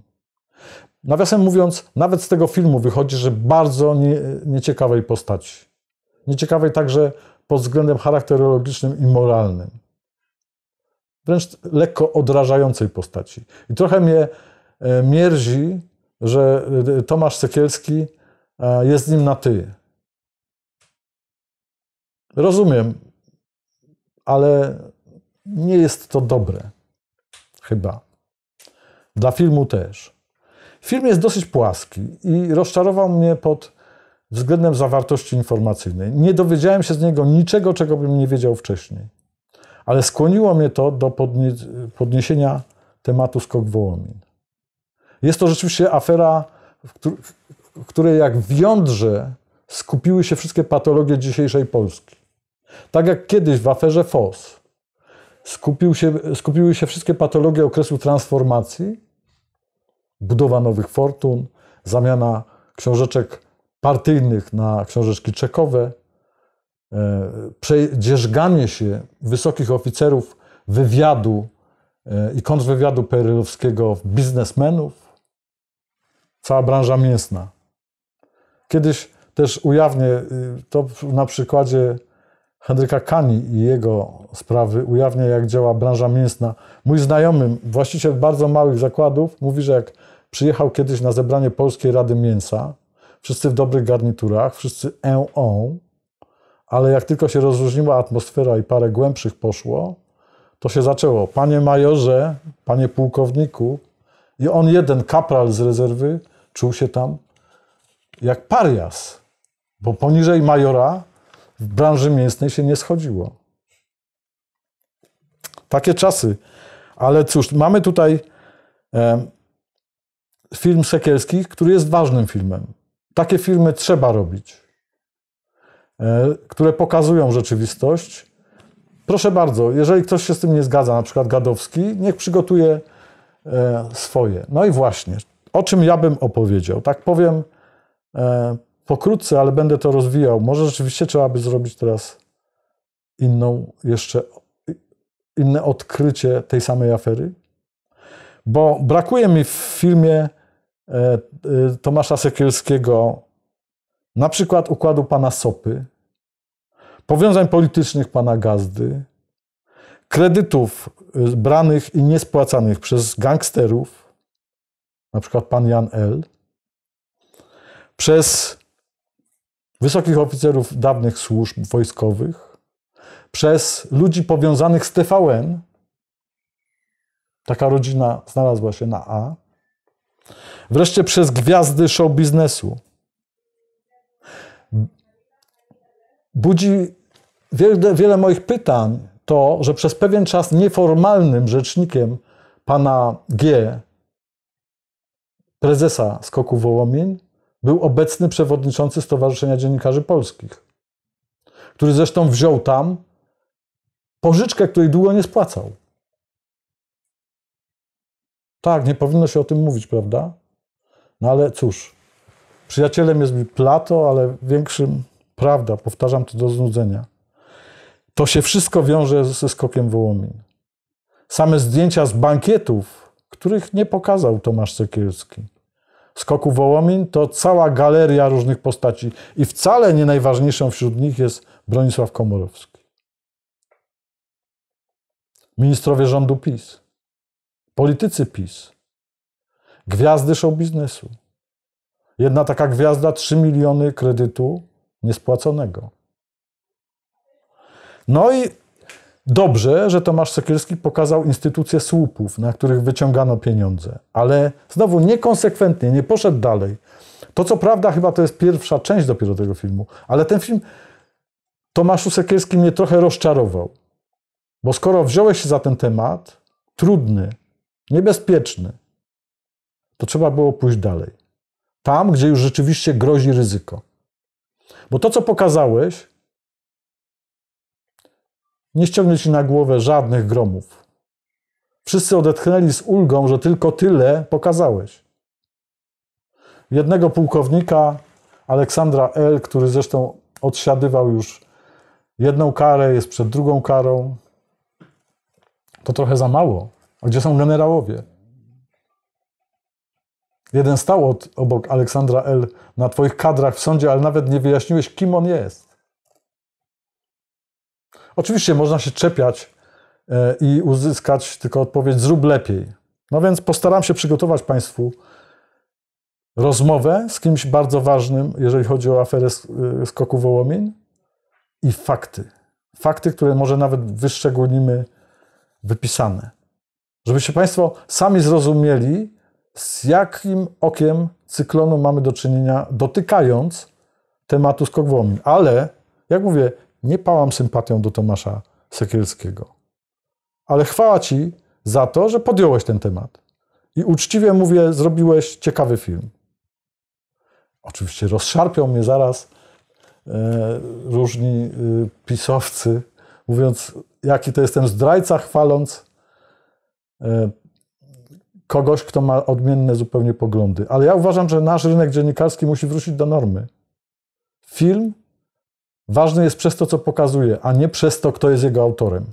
Nawiasem mówiąc, nawet z tego filmu wychodzi, że bardzo nie, nieciekawej postaci. Nieciekawej także pod względem charakterologicznym i moralnym. Wręcz lekko odrażającej postaci. I trochę mnie e, mierzi, że e, Tomasz Sekielski jest z nim na ty. Rozumiem, ale nie jest to dobre. Chyba. Dla filmu też. Film jest dosyć płaski i rozczarował mnie pod względem zawartości informacyjnej. Nie dowiedziałem się z niego niczego, czego bym nie wiedział wcześniej. Ale skłoniło mnie to do podniesienia tematu skok Wołomin. Jest to rzeczywiście afera, w której jak wiądrze skupiły się wszystkie patologie dzisiejszej Polski. Tak jak kiedyś w aferze FOS skupił się, skupiły się wszystkie patologie okresu transformacji, budowa nowych fortun, zamiana książeczek partyjnych na książeczki czekowe, e, przedzierzganie się wysokich oficerów wywiadu e, i kontrwywiadu perelowskiego w biznesmenów, cała branża mięsna. Kiedyś też ujawnię y, to na przykładzie Henryka Kani i jego sprawy ujawnia, jak działa branża mięsna. Mój znajomy, właściciel bardzo małych zakładów, mówi, że jak przyjechał kiedyś na zebranie Polskiej Rady Mięsa, wszyscy w dobrych garniturach, wszyscy en ale jak tylko się rozróżniła atmosfera i parę głębszych poszło, to się zaczęło. Panie majorze, panie pułkowniku, i on jeden, kapral z rezerwy, czuł się tam jak parias, bo poniżej majora w branży mięsnej się nie schodziło. Takie czasy. Ale cóż, mamy tutaj film Sekielski, który jest ważnym filmem. Takie filmy trzeba robić, e, które pokazują rzeczywistość. Proszę bardzo, jeżeli ktoś się z tym nie zgadza, na przykład Gadowski, niech przygotuje e, swoje. No i właśnie, o czym ja bym opowiedział? Tak powiem e, pokrótce, ale będę to rozwijał. Może rzeczywiście trzeba by zrobić teraz inną, jeszcze inne odkrycie tej samej afery? Bo brakuje mi w filmie e, e, Tomasza Sekielskiego na przykład układu pana Sopy, powiązań politycznych pana Gazdy, kredytów e, branych i niespłacanych przez gangsterów, na przykład pan Jan L., przez wysokich oficerów dawnych służb wojskowych, przez ludzi powiązanych z TVN. Taka rodzina znalazła się na A. Wreszcie przez gwiazdy show biznesu. Budzi wiele, wiele moich pytań to, że przez pewien czas nieformalnym rzecznikiem pana G, prezesa Skoku Wołomień, był obecny przewodniczący Stowarzyszenia Dziennikarzy Polskich, który zresztą wziął tam pożyczkę, której długo nie spłacał. Tak, nie powinno się o tym mówić, prawda? No ale cóż, przyjacielem jest Plato, ale większym, prawda, powtarzam to do znudzenia. To się wszystko wiąże ze skokiem Wołomin. Same zdjęcia z bankietów, których nie pokazał Tomasz Sekielski skoku Wołomin, to cała galeria różnych postaci. I wcale nie najważniejszą wśród nich jest Bronisław Komorowski. Ministrowie rządu PiS, politycy PiS, gwiazdy show biznesu. Jedna taka gwiazda 3 miliony kredytu niespłaconego. No i Dobrze, że Tomasz Sekielski pokazał instytucje słupów, na których wyciągano pieniądze, ale znowu niekonsekwentnie, nie poszedł dalej. To co prawda chyba to jest pierwsza część dopiero tego filmu, ale ten film Tomaszu Sekielski mnie trochę rozczarował. Bo skoro wziąłeś się za ten temat, trudny, niebezpieczny, to trzeba było pójść dalej. Tam, gdzie już rzeczywiście grozi ryzyko. Bo to, co pokazałeś, nie ściągnie ci na głowę żadnych gromów. Wszyscy odetchnęli z ulgą, że tylko tyle pokazałeś. Jednego pułkownika, Aleksandra L., który zresztą odsiadywał już jedną karę, jest przed drugą karą, to trochę za mało. A gdzie są generałowie? Jeden stał od, obok Aleksandra L. na Twoich kadrach w sądzie, ale nawet nie wyjaśniłeś, kim on jest. Oczywiście można się czepiać e, i uzyskać tylko odpowiedź: zrób lepiej. No więc postaram się przygotować Państwu rozmowę z kimś bardzo ważnym, jeżeli chodzi o aferę e, skoku Wołomin i fakty. Fakty, które może nawet wyszczególnimy wypisane. Żebyście Państwo sami zrozumieli, z jakim okiem cyklonu mamy do czynienia, dotykając tematu skok Wołomin. Ale, jak mówię, nie pałam sympatią do Tomasza Sekielskiego. Ale chwała ci za to, że podjąłeś ten temat. I uczciwie mówię, zrobiłeś ciekawy film. Oczywiście rozszarpią mnie zaraz e, różni e, pisowcy, mówiąc, jaki to jestem zdrajca, chwaląc e, kogoś, kto ma odmienne zupełnie poglądy. Ale ja uważam, że nasz rynek dziennikarski musi wrócić do normy. Film Ważny jest przez to, co pokazuje, a nie przez to, kto jest jego autorem.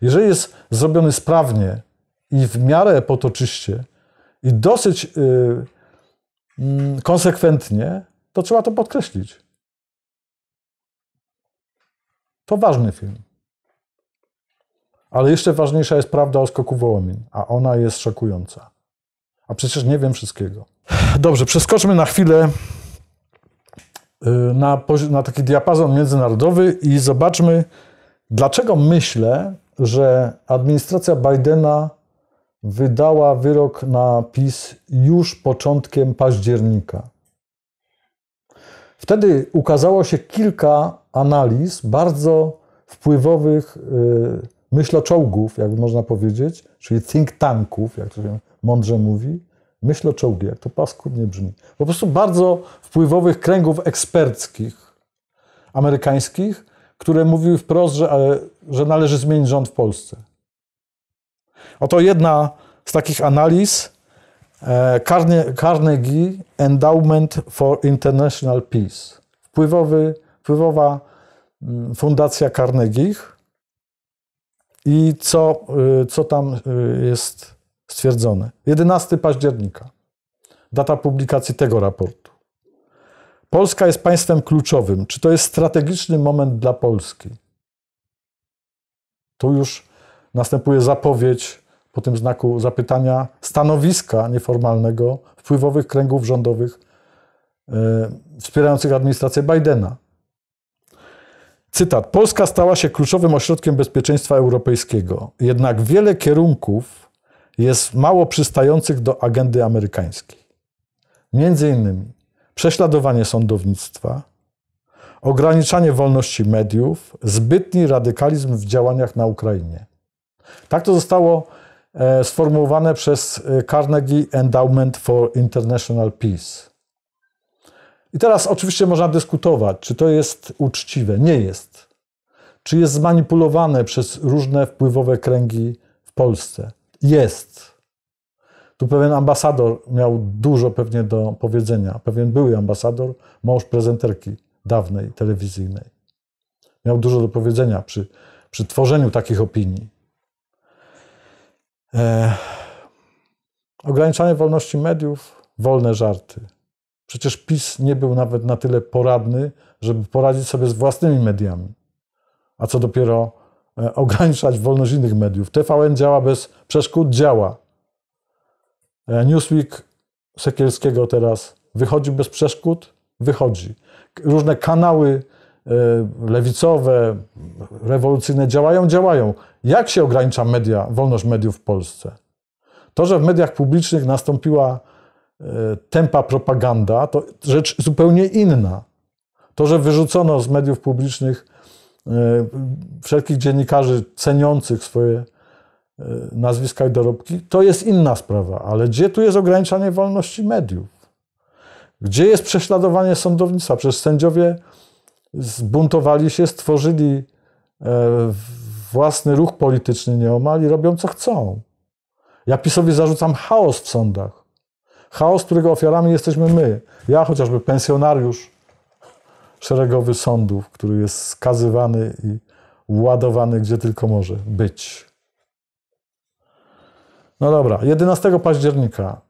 Jeżeli jest zrobiony sprawnie i w miarę potoczyście i dosyć y, mm, konsekwentnie, to trzeba to podkreślić. To ważny film. Ale jeszcze ważniejsza jest prawda o skoku Wołomin, a ona jest szokująca. A przecież nie wiem wszystkiego. Dobrze, przeskoczmy na chwilę Y, na, na taki diapazon międzynarodowy i zobaczmy, dlaczego myślę, że administracja Bidena wydała wyrok na PiS już początkiem października. Wtedy ukazało się kilka analiz bardzo wpływowych y, myśloczołgów, jakby można powiedzieć, czyli think tanków, jak to się mądrze mówi, Myślę o czołgi, jak to paskudnie brzmi. Po prostu bardzo wpływowych kręgów eksperckich amerykańskich, które mówiły wprost, że, e, że należy zmienić rząd w Polsce. Oto jedna z takich analiz e, Carnegie Endowment for International Peace. Wpływowy, wpływowa mm, fundacja Carnegie. I co, y, co tam y, jest stwierdzone. 11 października, data publikacji tego raportu. Polska jest państwem kluczowym. Czy to jest strategiczny moment dla Polski? Tu już następuje zapowiedź po tym znaku zapytania stanowiska nieformalnego wpływowych kręgów rządowych yy, wspierających administrację Bidena. Cytat: Polska stała się kluczowym ośrodkiem bezpieczeństwa europejskiego, jednak wiele kierunków jest mało przystających do agendy amerykańskiej. Między innymi prześladowanie sądownictwa, ograniczanie wolności mediów, zbytni radykalizm w działaniach na Ukrainie. Tak to zostało e, sformułowane przez e, Carnegie Endowment for International Peace. I teraz oczywiście można dyskutować, czy to jest uczciwe. Nie jest. Czy jest zmanipulowane przez różne wpływowe kręgi w Polsce jest. Tu pewien ambasador miał dużo pewnie do powiedzenia. Pewien były ambasador, mąż prezenterki dawnej, telewizyjnej. Miał dużo do powiedzenia przy, przy tworzeniu takich opinii. E... Ograniczanie wolności mediów, wolne żarty. Przecież PiS nie był nawet na tyle poradny, żeby poradzić sobie z własnymi mediami. A co dopiero E, ograniczać wolność innych mediów. TVN działa bez przeszkód, działa. E, Newsweek Sekielskiego teraz wychodzi bez przeszkód, wychodzi. Różne kanały e, lewicowe, rewolucyjne działają, działają. Jak się ogranicza media, wolność mediów w Polsce? To, że w mediach publicznych nastąpiła tempa propaganda, to rzecz zupełnie inna. To, że wyrzucono z mediów publicznych E, wszelkich dziennikarzy ceniących swoje e, nazwiska i dorobki, to jest inna sprawa. Ale gdzie tu jest ograniczanie wolności mediów? Gdzie jest prześladowanie sądownictwa? Przecież sędziowie zbuntowali się, stworzyli e, własny ruch polityczny nieomal i robią co chcą. Ja PiSowi zarzucam chaos w sądach. Chaos, którego ofiarami jesteśmy my. Ja chociażby pensjonariusz, szeregowy sądów, który jest skazywany i ładowany gdzie tylko może być. No dobra, 11 października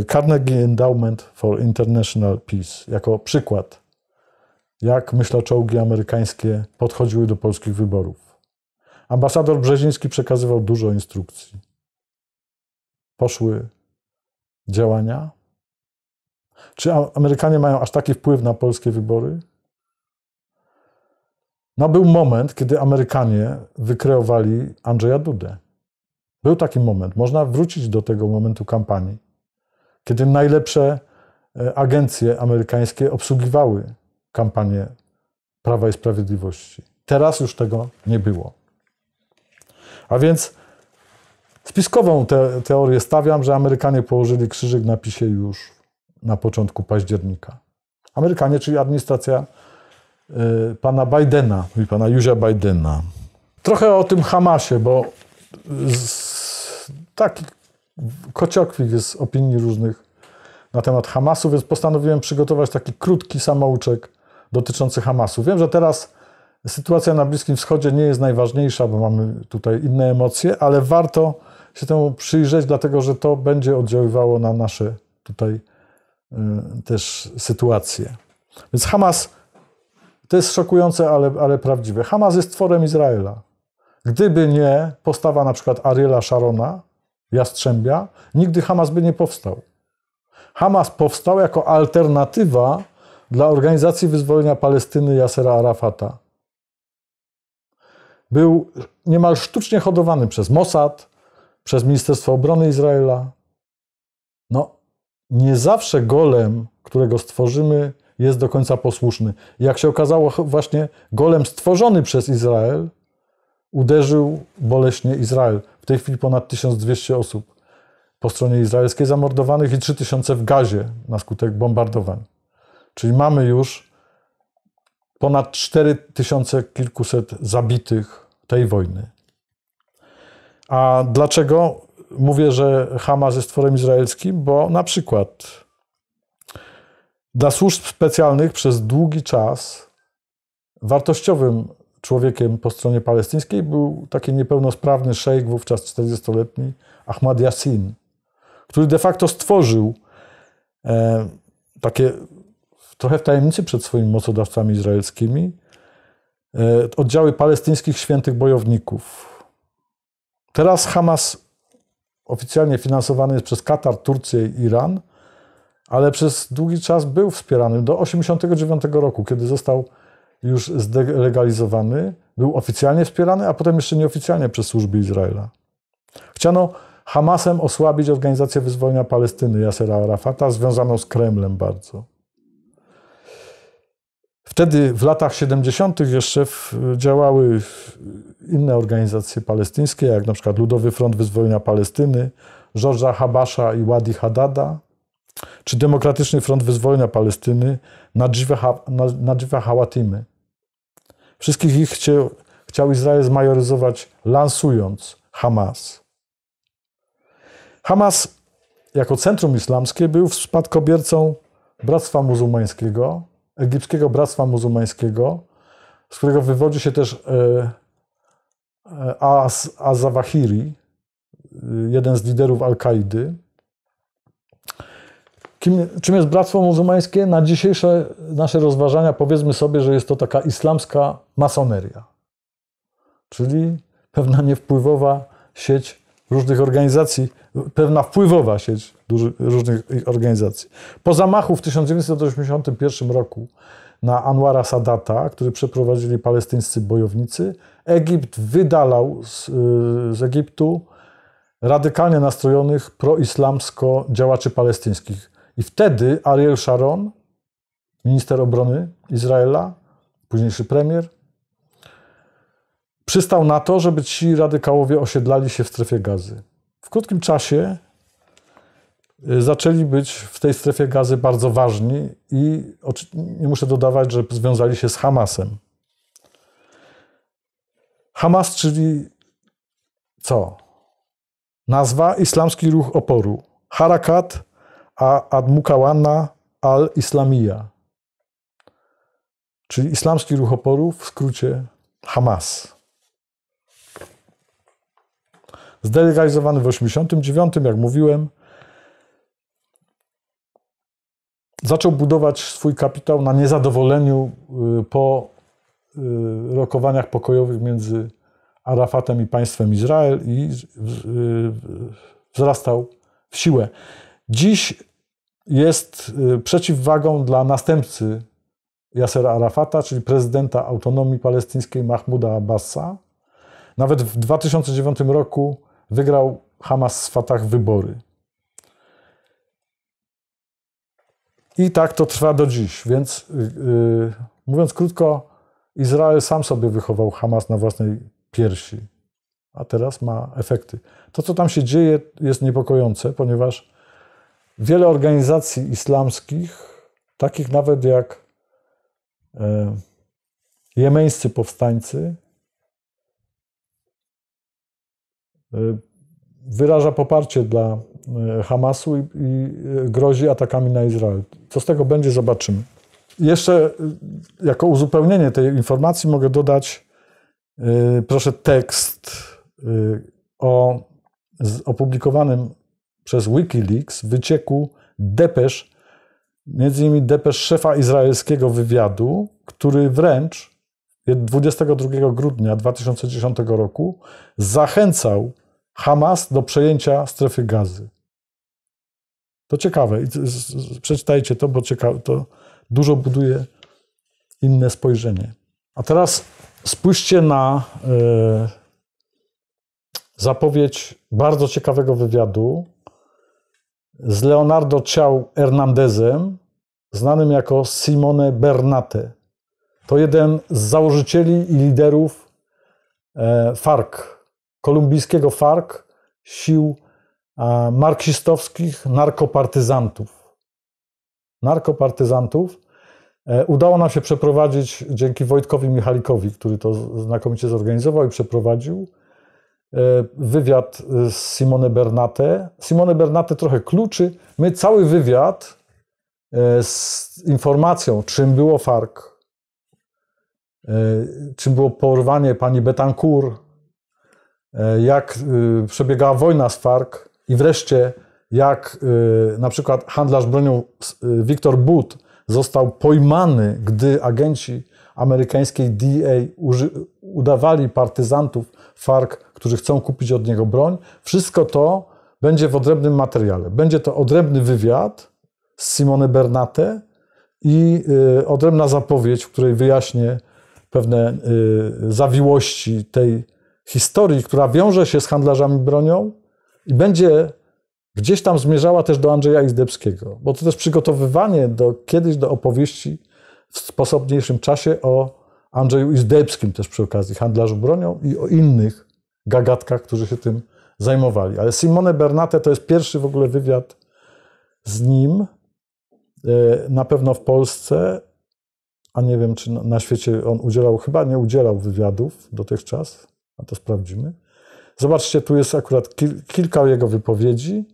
y, Carnegie Endowment for International Peace jako przykład, jak myślaczołgi amerykańskie podchodziły do polskich wyborów. Ambasador Brzeziński przekazywał dużo instrukcji. Poszły działania. Czy Amerykanie mają aż taki wpływ na polskie wybory? No był moment, kiedy Amerykanie wykreowali Andrzeja Dudę. Był taki moment. Można wrócić do tego momentu kampanii, kiedy najlepsze e, agencje amerykańskie obsługiwały kampanię Prawa i Sprawiedliwości. Teraz już tego nie było. A więc spiskową te, teorię stawiam, że Amerykanie położyli krzyżyk na pisie już na początku października. Amerykanie, czyli administracja Y, pana Bidena, czyli pana Józia Bidena. Trochę o tym Hamasie, bo taki kociokwik jest z opinii różnych na temat Hamasu, więc postanowiłem przygotować taki krótki samouczek dotyczący Hamasu. Wiem, że teraz sytuacja na Bliskim Wschodzie nie jest najważniejsza, bo mamy tutaj inne emocje, ale warto się temu przyjrzeć, dlatego że to będzie oddziaływało na nasze tutaj y, też sytuacje. Więc Hamas to jest szokujące, ale, ale prawdziwe. Hamas jest tworem Izraela. Gdyby nie postawa na przykład Ariela Sharona, Jastrzębia, nigdy Hamas by nie powstał. Hamas powstał jako alternatywa dla Organizacji Wyzwolenia Palestyny Yasera Arafata. Był niemal sztucznie hodowany przez Mossad, przez Ministerstwo Obrony Izraela. No, nie zawsze golem, którego stworzymy, jest do końca posłuszny. Jak się okazało, właśnie golem stworzony przez Izrael uderzył boleśnie Izrael. W tej chwili ponad 1200 osób po stronie izraelskiej zamordowanych i 3000 w gazie na skutek bombardowań. Czyli mamy już ponad 4000 kilkuset zabitych tej wojny. A dlaczego mówię, że Hamas jest tworem izraelskim? Bo na przykład dla służb specjalnych przez długi czas wartościowym człowiekiem po stronie palestyńskiej był taki niepełnosprawny szejk, wówczas 40-letni Ahmad Yassin, który de facto stworzył e, takie trochę w tajemnicy przed swoimi mocodawcami izraelskimi e, oddziały palestyńskich świętych bojowników. Teraz Hamas oficjalnie finansowany jest przez Katar, Turcję i Iran – ale przez długi czas był wspierany. Do 1989 roku, kiedy został już zdelegalizowany, był oficjalnie wspierany, a potem jeszcze nieoficjalnie przez służby Izraela. Chciano Hamasem osłabić Organizację Wyzwolenia Palestyny Yasera Arafata, związaną z Kremlem bardzo. Wtedy w latach 70. jeszcze działały inne organizacje palestyńskie, jak na przykład Ludowy Front Wyzwolenia Palestyny, George'a Habasza i Wadi Hadada czy Demokratyczny Front Wyzwolenia Palestyny Nadżiwa Hałatimy. Wszystkich ich chciał, chciał Izrael zmajoryzować, lansując Hamas. Hamas jako centrum islamskie był spadkobiercą Bractwa Muzułmańskiego, egipskiego Bractwa Muzułmańskiego, z którego wywodzi się też Az e, e, Azawahiri, jeden z liderów Al-Kaidy. Kim, czym jest Bractwo Muzułmańskie? Na dzisiejsze nasze rozważania powiedzmy sobie, że jest to taka islamska masoneria, czyli pewna niewpływowa sieć różnych organizacji, pewna wpływowa sieć duży, różnych organizacji. Po zamachu w 1981 roku na Anwara Sadata, który przeprowadzili palestyńscy bojownicy, Egipt wydalał z, y, z Egiptu radykalnie nastrojonych proislamsko działaczy palestyńskich. I wtedy Ariel Sharon, minister obrony Izraela, późniejszy premier, przystał na to, żeby ci radykałowie osiedlali się w strefie gazy. W krótkim czasie y, zaczęli być w tej strefie gazy bardzo ważni i nie muszę dodawać, że związali się z Hamasem. Hamas, czyli co? Nazwa Islamski Ruch Oporu. Harakat Ad-Mukawana al-Islamia, czyli Islamski Ruch Oporu, w skrócie Hamas. Zdelegalizowany w 1989, jak mówiłem, zaczął budować swój kapitał na niezadowoleniu y, po y, rokowaniach pokojowych między Arafatem i państwem Izrael i y, wzrastał w siłę dziś jest y, przeciwwagą dla następcy Yasser Arafata, czyli prezydenta autonomii palestyńskiej Mahmuda Abbasa. Nawet w 2009 roku wygrał Hamas z Fatah wybory. I tak to trwa do dziś, więc yy, mówiąc krótko, Izrael sam sobie wychował Hamas na własnej piersi, a teraz ma efekty. To, co tam się dzieje, jest niepokojące, ponieważ wiele organizacji islamskich, takich nawet jak e, jemeńscy powstańcy, e, wyraża poparcie dla e, Hamasu i, i grozi atakami na Izrael. Co z tego będzie, zobaczymy. Jeszcze jako uzupełnienie tej informacji mogę dodać, proszę, tekst o opublikowanym przez Wikileaks wyciekł depesz, między innymi depesz szefa izraelskiego wywiadu, który wręcz 22 grudnia 2010 roku zachęcał Hamas do przejęcia strefy gazy. To ciekawe. Przeczytajcie to, bo ciekawe, to dużo buduje inne spojrzenie. A teraz spójrzcie na e, zapowiedź bardzo ciekawego wywiadu z Leonardo Ciao Hernandezem, znanym jako Simone Bernate. To jeden z założycieli i liderów e, FARC, kolumbijskiego FARC, sił marksistowskich narkopartyzantów. Narkopartyzantów. E, udało nam się przeprowadzić dzięki Wojtkowi Michalikowi, który to znakomicie zorganizował i przeprowadził E, wywiad e, z Simone Bernate. Simone Bernate trochę kluczy. My cały wywiad e, z informacją, czym było FARC, czym było porwanie pani Betancourt, jak przebiegała wojna z FARC i wreszcie jak na przykład handlarz bronią Wiktor But został pojmany, gdy agenci amerykańskiej DA udawali partyzantów FARC którzy chcą kupić od niego broń. Wszystko to będzie w odrębnym materiale. Będzie to odrębny wywiad z Simone Bernate i y, odrębna zapowiedź, w której wyjaśnię pewne y, zawiłości tej historii, która wiąże się z handlarzami bronią i będzie gdzieś tam zmierzała też do Andrzeja Izdebskiego, bo to też przygotowywanie do, kiedyś do opowieści w sposobniejszym czasie o Andrzeju Izdebskim też przy okazji, handlarzu bronią i o innych gagatkach, którzy się tym zajmowali. Ale Simone Bernate to jest pierwszy w ogóle wywiad z nim, e, na pewno w Polsce, a nie wiem, czy na świecie on udzielał, chyba nie udzielał wywiadów dotychczas, a to sprawdzimy. Zobaczcie, tu jest akurat kilka jego wypowiedzi,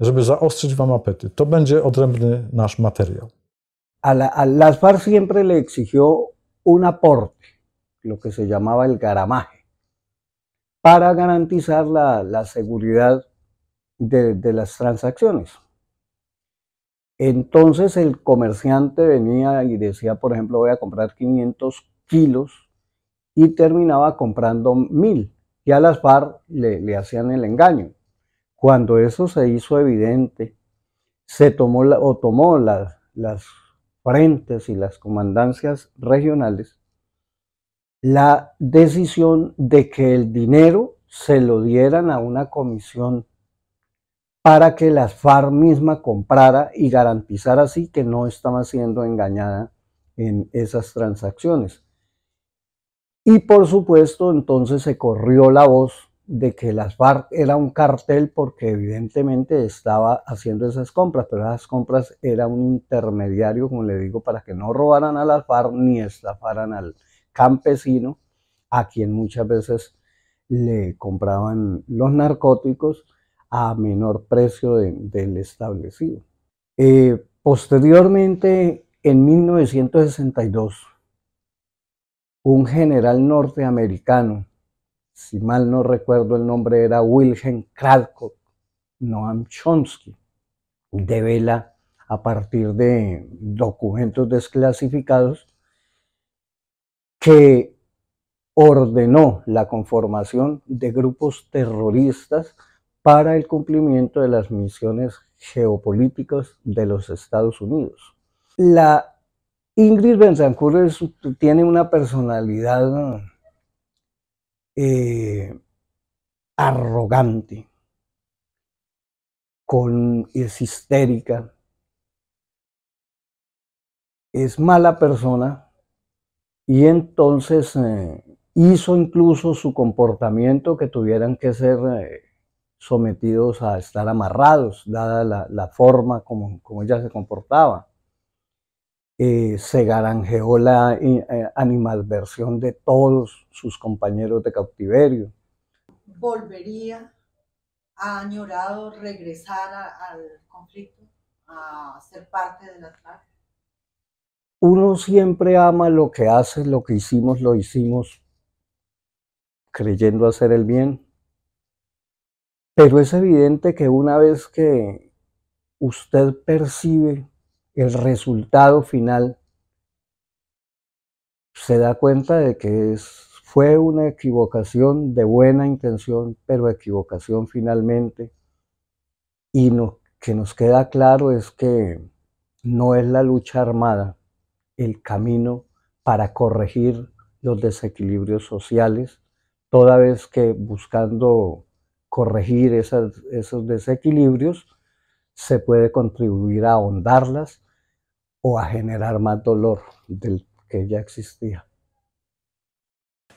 żeby zaostrzyć wam apetyt. To będzie odrębny nasz materiał. A, las FARC siempre le exigió un aporte, lo que se llamaba el garamaje. para garantizar la, seguridad de, las transacciones. Entonces el comerciante venía y decía, por ejemplo, voy a comprar 500 kilos y terminaba comprando 1000 y a las par le, hacían el engaño. Cuando eso se hizo evidente, se tomó o tomó las frentes y las comandancias regionales la decisión de que el dinero se lo dieran a una comisión para que la FARC misma comprara y garantizara así que no estaba siendo engañada en esas transacciones. Y por supuesto, entonces se corrió la voz de que las FARC era un cartel porque evidentemente estaba haciendo esas compras, pero las compras era un intermediario, como le digo, para que no robaran a las FARC ni estafaran al, campesino a quien muchas veces le compraban los narcóticos a menor precio del establecido. Eh, posteriormente, en 1962, un general norteamericano, si mal no recuerdo el nombre, era Wilhelm Kradkov, Noam Chomsky, devela a partir de documentos desclasificados que ordenó la conformación de grupos terroristas para el cumplimiento de las misiones geopolíticas de los Estados Unidos. La Ingrid Benzancur tiene una personalidad eh, arrogante, es histérica, es mala persona, y entonces eh, hizo incluso su comportamiento que tuvieran que ser eh, sometidos a estar amarrados, dada la, forma como, ella se comportaba. Eh, se garanjeó la animalversión de todos sus compañeros de cautiverio. ¿Volvería a añorado regresar al conflicto, a ser parte de la uno siempre ama lo que hace, lo que hicimos, lo hicimos creyendo hacer el bien. Pero es evidente que una vez que usted percibe el resultado final, se da cuenta de que es, fue una equivocación de buena intención, pero equivocación finalmente. Y lo que nos queda claro es que no es la lucha armada, el camino para corregir los desequilibrios sociales, toda vez que buscando corregir esos desequilibrios se puede contribuir a ahondarlas o a generar más dolor del que ya existía.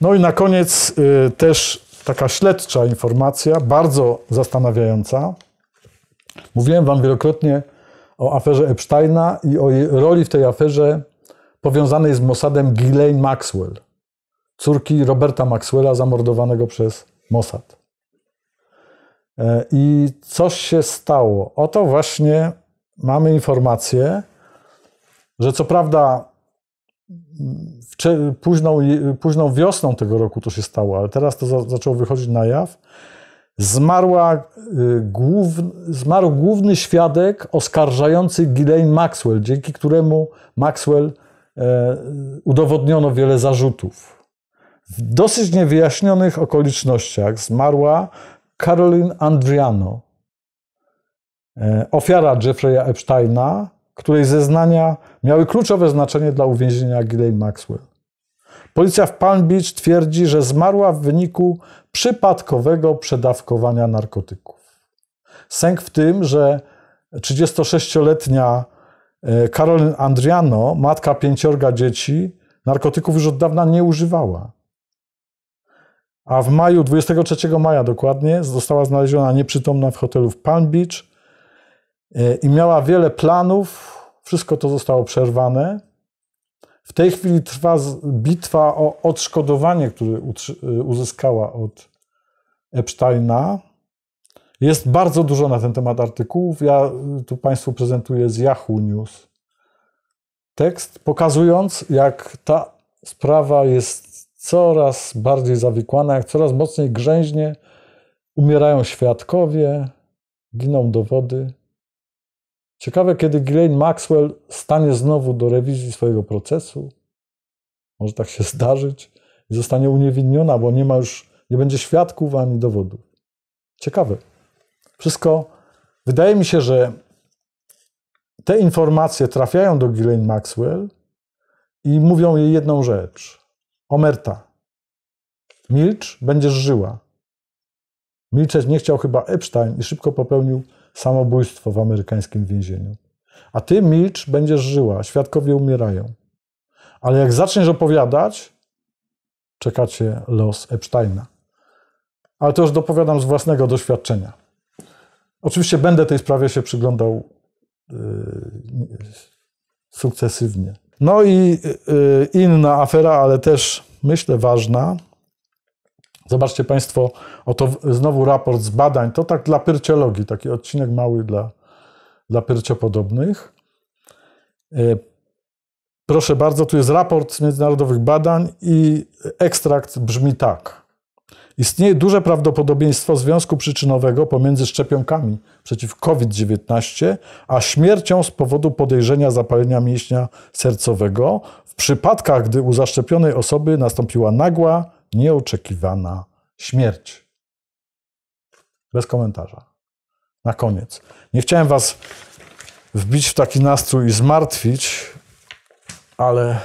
No na koniec e, Mówiłem Wam wielokrotnie o o roli powiązany jest z Mossadem Ghislaine Maxwell, córki Roberta Maxwella zamordowanego przez Mossad. E, I coś się stało. Oto właśnie mamy informację, że co prawda późną, późną wiosną tego roku to się stało, ale teraz to za, zaczęło wychodzić na jaw, zmarła, e, głów, zmarł główny świadek oskarżający Ghislaine Maxwell, dzięki któremu Maxwell E, udowodniono wiele zarzutów. W dosyć niewyjaśnionych okolicznościach zmarła Caroline Andriano, e, ofiara Jeffrey'a Epsteina, której zeznania miały kluczowe znaczenie dla uwięzienia Ghislaine Maxwell. Policja w Palm Beach twierdzi, że zmarła w wyniku przypadkowego przedawkowania narkotyków. Sęk w tym, że 36-letnia E, Karolyn Andriano, matka pięciorga dzieci, narkotyków już od dawna nie używała. A w maju, 23 maja dokładnie, została znaleziona nieprzytomna w hotelu w Palm Beach e, i miała wiele planów. Wszystko to zostało przerwane. W tej chwili trwa bitwa o odszkodowanie, które e, uzyskała od Epsteina. Jest bardzo dużo na ten temat artykułów. Ja y, tu Państwu prezentuję z Yahoo News tekst, pokazując, jak ta sprawa jest coraz bardziej zawikłana, jak coraz mocniej grzęźnie umierają świadkowie, giną dowody. Ciekawe, kiedy Ghislaine Maxwell stanie znowu do rewizji swojego procesu. Może tak się zdarzyć i zostanie uniewinniona, bo nie ma już, nie będzie świadków ani dowodów. Ciekawe wszystko. Wydaje mi się, że te informacje trafiają do Ghislaine Maxwell i mówią jej jedną rzecz. Omerta, milcz, będziesz żyła. Milczeć nie chciał chyba Epstein i szybko popełnił samobójstwo w amerykańskim więzieniu. A ty milcz, będziesz żyła, świadkowie umierają. Ale jak zaczniesz opowiadać, czekacie los Epsteina. Ale to już dopowiadam z własnego doświadczenia. Oczywiście będę tej sprawie się przyglądał y, sukcesywnie. No i y, y, inna afera, ale też myślę ważna. Zobaczcie Państwo, oto znowu raport z badań. To tak dla pyrciologii, taki odcinek mały dla, dla pyrciopodobnych. proszę bardzo, tu jest raport z międzynarodowych badań i ekstrakt brzmi tak. Istnieje duże prawdopodobieństwo związku przyczynowego pomiędzy szczepionkami przeciw COVID-19 a śmiercią z powodu podejrzenia zapalenia mięśnia sercowego w przypadkach, gdy u zaszczepionej osoby nastąpiła nagła, nieoczekiwana śmierć. Bez komentarza. Na koniec. Nie chciałem Was wbić w taki nastrój i zmartwić, ale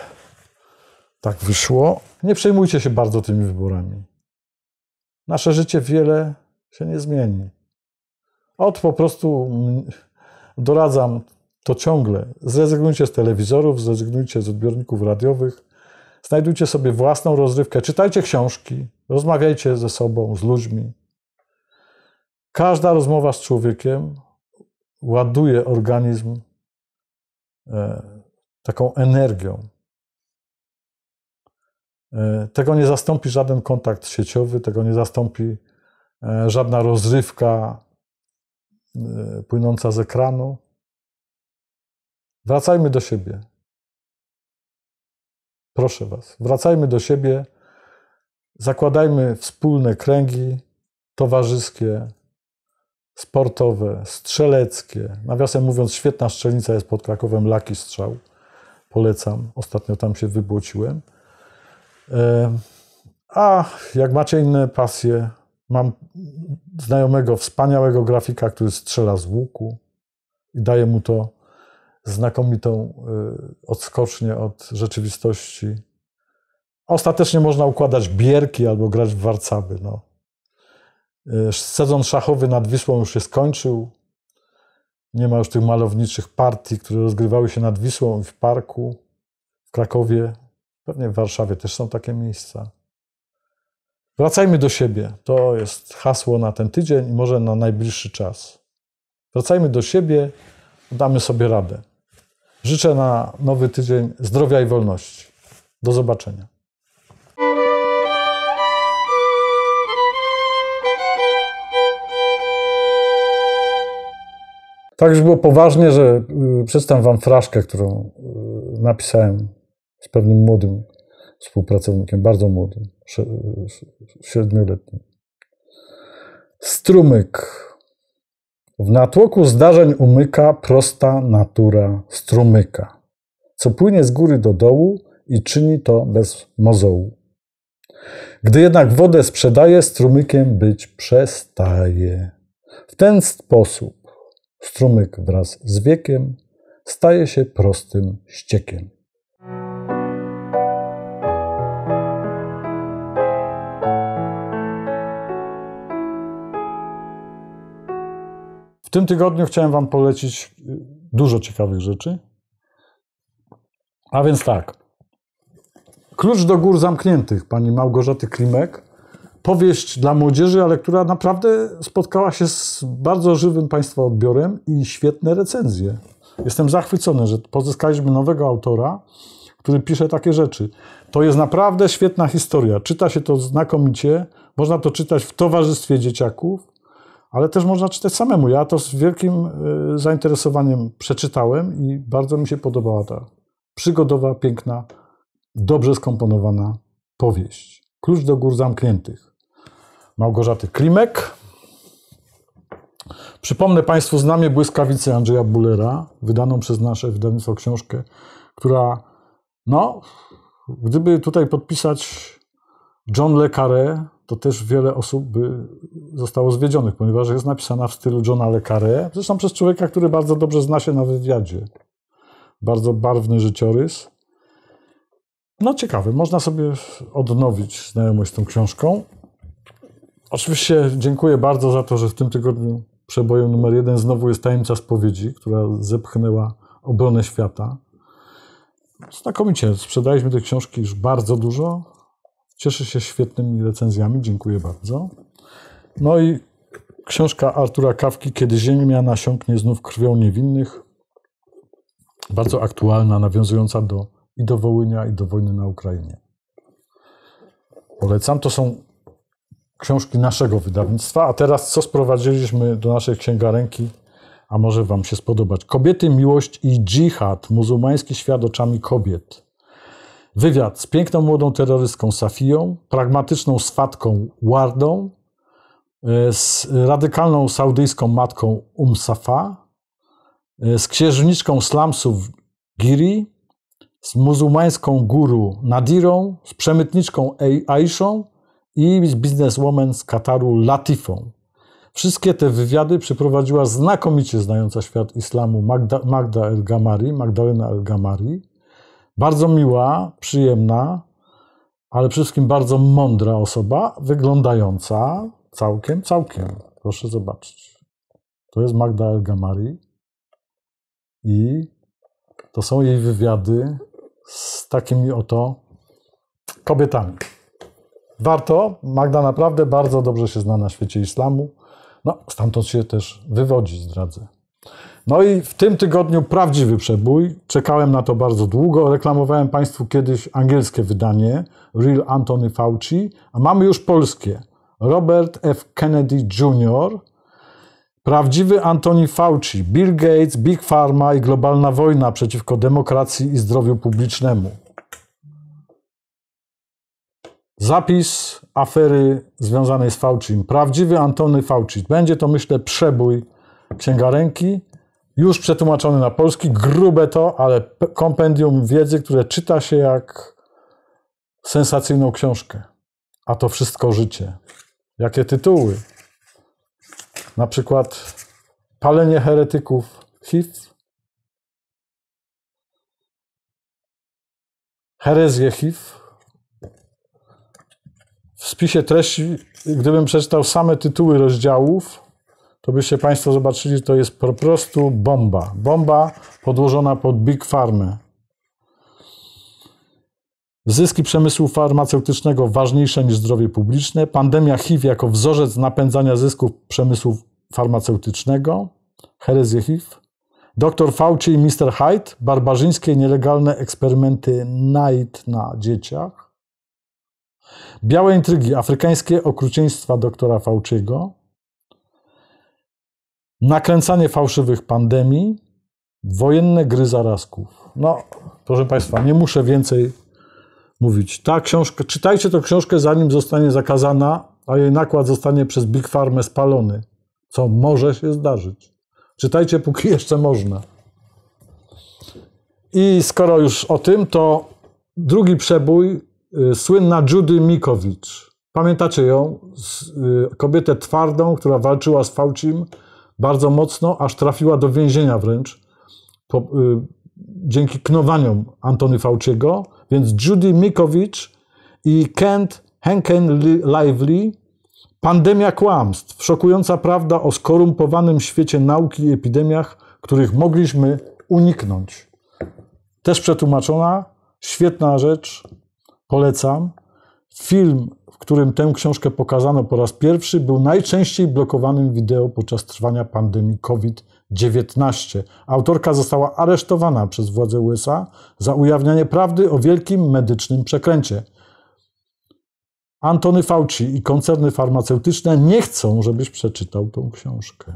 tak wyszło. Nie przejmujcie się bardzo tymi wyborami nasze życie wiele się nie zmieni. Od po prostu mm, doradzam to ciągle. Zrezygnujcie z telewizorów, zrezygnujcie z odbiorników radiowych, znajdujcie sobie własną rozrywkę, czytajcie książki, rozmawiajcie ze sobą, z ludźmi. Każda rozmowa z człowiekiem ładuje organizm e, taką energią. E, tego nie zastąpi żaden kontakt sieciowy, tego nie zastąpi e, żadna rozrywka e, płynąca z ekranu. Wracajmy do siebie. Proszę Was, wracajmy do siebie, zakładajmy wspólne kręgi towarzyskie, sportowe, strzeleckie. Nawiasem mówiąc, świetna strzelnica jest pod Krakowem Laki Strzał. Polecam, ostatnio tam się wybłociłem. A jak macie inne pasje, mam znajomego, wspaniałego grafika, który strzela z łuku i daje mu to znakomitą y, odskocznię od rzeczywistości. Ostatecznie można układać bierki albo grać w warcaby. No. Y, sezon szachowy nad Wisłą już się skończył. Nie ma już tych malowniczych partii, które rozgrywały się nad Wisłą w parku w Krakowie Pewnie w Warszawie też są takie miejsca. Wracajmy do siebie. To jest hasło na ten tydzień i może na najbliższy czas. Wracajmy do siebie, damy sobie radę. Życzę na nowy tydzień zdrowia i wolności. Do zobaczenia. Tak już było poważnie, że y, przedstawię wam fraszkę, którą y, napisałem z pewnym młodym współpracownikiem, bardzo młodym, siedmioletnim. Strumyk. W natłoku zdarzeń umyka prosta natura strumyka, co płynie z góry do dołu i czyni to bez mozołu. Gdy jednak wodę sprzedaje, strumykiem być przestaje. W ten sposób strumyk wraz z wiekiem staje się prostym ściekiem. W tym tygodniu chciałem Wam polecić y, dużo ciekawych rzeczy. A więc tak. Klucz do gór zamkniętych pani Małgorzaty Klimek. Powieść dla młodzieży, ale która naprawdę spotkała się z bardzo żywym Państwa odbiorem i świetne recenzje. Jestem zachwycony, że pozyskaliśmy nowego autora, który pisze takie rzeczy. To jest naprawdę świetna historia. Czyta się to znakomicie. Można to czytać w towarzystwie dzieciaków ale też można czytać samemu. Ja to z wielkim e, zainteresowaniem przeczytałem i bardzo mi się podobała ta przygodowa, piękna, dobrze skomponowana powieść. Klucz do gór zamkniętych. Małgorzaty Klimek. Przypomnę Państwu znamie błyskawicę Andrzeja Bullera, wydaną przez nasze wydawnictwo książkę, która, no, gdyby tutaj podpisać John Le Carré, to też wiele osób by zostało zwiedzionych, ponieważ jest napisana w stylu Johna Le Carré, zresztą przez człowieka, który bardzo dobrze zna się na wywiadzie. Bardzo barwny życiorys. No ciekawy, można sobie odnowić znajomość z tą książką. Oczywiście dziękuję bardzo za to, że w tym tygodniu przebojem numer jeden znowu jest Tajemnica Spowiedzi, która zepchnęła obronę świata. Znakomicie, sprzedaliśmy tej książki już bardzo dużo. Cieszy się świetnymi recenzjami, dziękuję bardzo. No i książka Artura Kawki, Kiedy ziemia nasiąknie znów krwią niewinnych, bardzo aktualna, nawiązująca do i do Wołynia, i do wojny na Ukrainie. Polecam, to są książki naszego wydawnictwa, a teraz co sprowadziliśmy do naszej księgarenki, a może Wam się spodobać. Kobiety, miłość i dżihad, muzułmański świat oczami kobiet. Wywiad z piękną młodą terrorystką Safią, pragmatyczną swatką Wardą, e, z radykalną saudyjską matką Um Safa, e, z księżniczką slamsów Giri, z muzułmańską guru Nadirą, z przemytniczką Aishą i z bizneswoman z Kataru Latifą. Wszystkie te wywiady przeprowadziła znakomicie znająca świat islamu Magda, Magda El Gamari, Magdalena El Gamari, bardzo miła, przyjemna, ale przede wszystkim bardzo mądra osoba, wyglądająca całkiem, całkiem. Proszę zobaczyć. To jest Magda Elgamari i to są jej wywiady z takimi oto kobietami. Warto, Magda naprawdę bardzo dobrze się zna na świecie islamu. No, stamtąd się też wywodzi, zdradzę. No i w tym tygodniu prawdziwy przebój. Czekałem na to bardzo długo. Reklamowałem Państwu kiedyś angielskie wydanie Real Anthony Fauci, a mamy już polskie. Robert F. Kennedy Jr., Prawdziwy Anthony Fauci, Bill Gates, Big Pharma i globalna wojna przeciwko demokracji i zdrowiu publicznemu. Zapis afery związanej z Fauci. Prawdziwy Antony Fauci. Będzie to, myślę, przebój księgarenki już przetłumaczony na polski, grube to, ale kompendium wiedzy, które czyta się jak sensacyjną książkę. A to wszystko życie. Jakie tytuły? Na przykład Palenie heretyków HIV, Herezje HIV. W spisie treści, gdybym przeczytał same tytuły rozdziałów, to byście Państwo zobaczyli, to jest po prostu bomba. Bomba podłożona pod Big Farmę. Zyski przemysłu farmaceutycznego ważniejsze niż zdrowie publiczne. Pandemia HIV jako wzorzec napędzania zysków przemysłu farmaceutycznego. Herezję HIV. Doktor Fauci i Mr. Hyde. Barbarzyńskie nielegalne eksperymenty night na dzieciach. Białe intrygi, afrykańskie okrucieństwa doktora Fauciego nakręcanie fałszywych pandemii, wojenne gry zarazków. No, proszę Państwa, nie muszę więcej mówić. Ta książka, czytajcie tę książkę, zanim zostanie zakazana, a jej nakład zostanie przez Big Farmę spalony, co może się zdarzyć. Czytajcie, póki jeszcze można. I skoro już o tym, to drugi przebój, y, słynna Judy Mikowicz. Pamiętacie ją? Y, kobietę twardą, która walczyła z Faucim, bardzo mocno, aż trafiła do więzienia wręcz, po, y, dzięki knowaniom Antony Fauciego, więc Judy Mikowicz i Kent Henken Lively Pandemia kłamstw, szokująca prawda o skorumpowanym świecie nauki i epidemiach, których mogliśmy uniknąć. Też przetłumaczona, świetna rzecz, polecam. Film którym tę książkę pokazano po raz pierwszy, był najczęściej blokowanym wideo podczas trwania pandemii COVID-19. Autorka została aresztowana przez władze USA za ujawnianie prawdy o wielkim medycznym przekręcie. Antony Fauci i koncerny farmaceutyczne nie chcą, żebyś przeczytał tą książkę.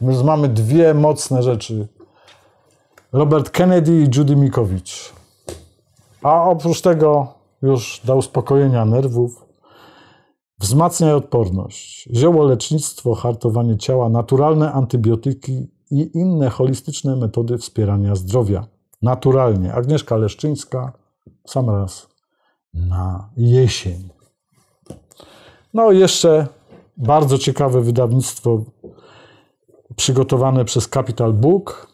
Więc mamy dwie mocne rzeczy. Robert Kennedy i Judy Mikowicz. A oprócz tego już dla uspokojenia nerwów, wzmacnia odporność. lecznictwo, hartowanie ciała, naturalne antybiotyki i inne holistyczne metody wspierania zdrowia. Naturalnie. Agnieszka Leszczyńska, sam raz na jesień. No jeszcze bardzo ciekawe wydawnictwo przygotowane przez Capital Book.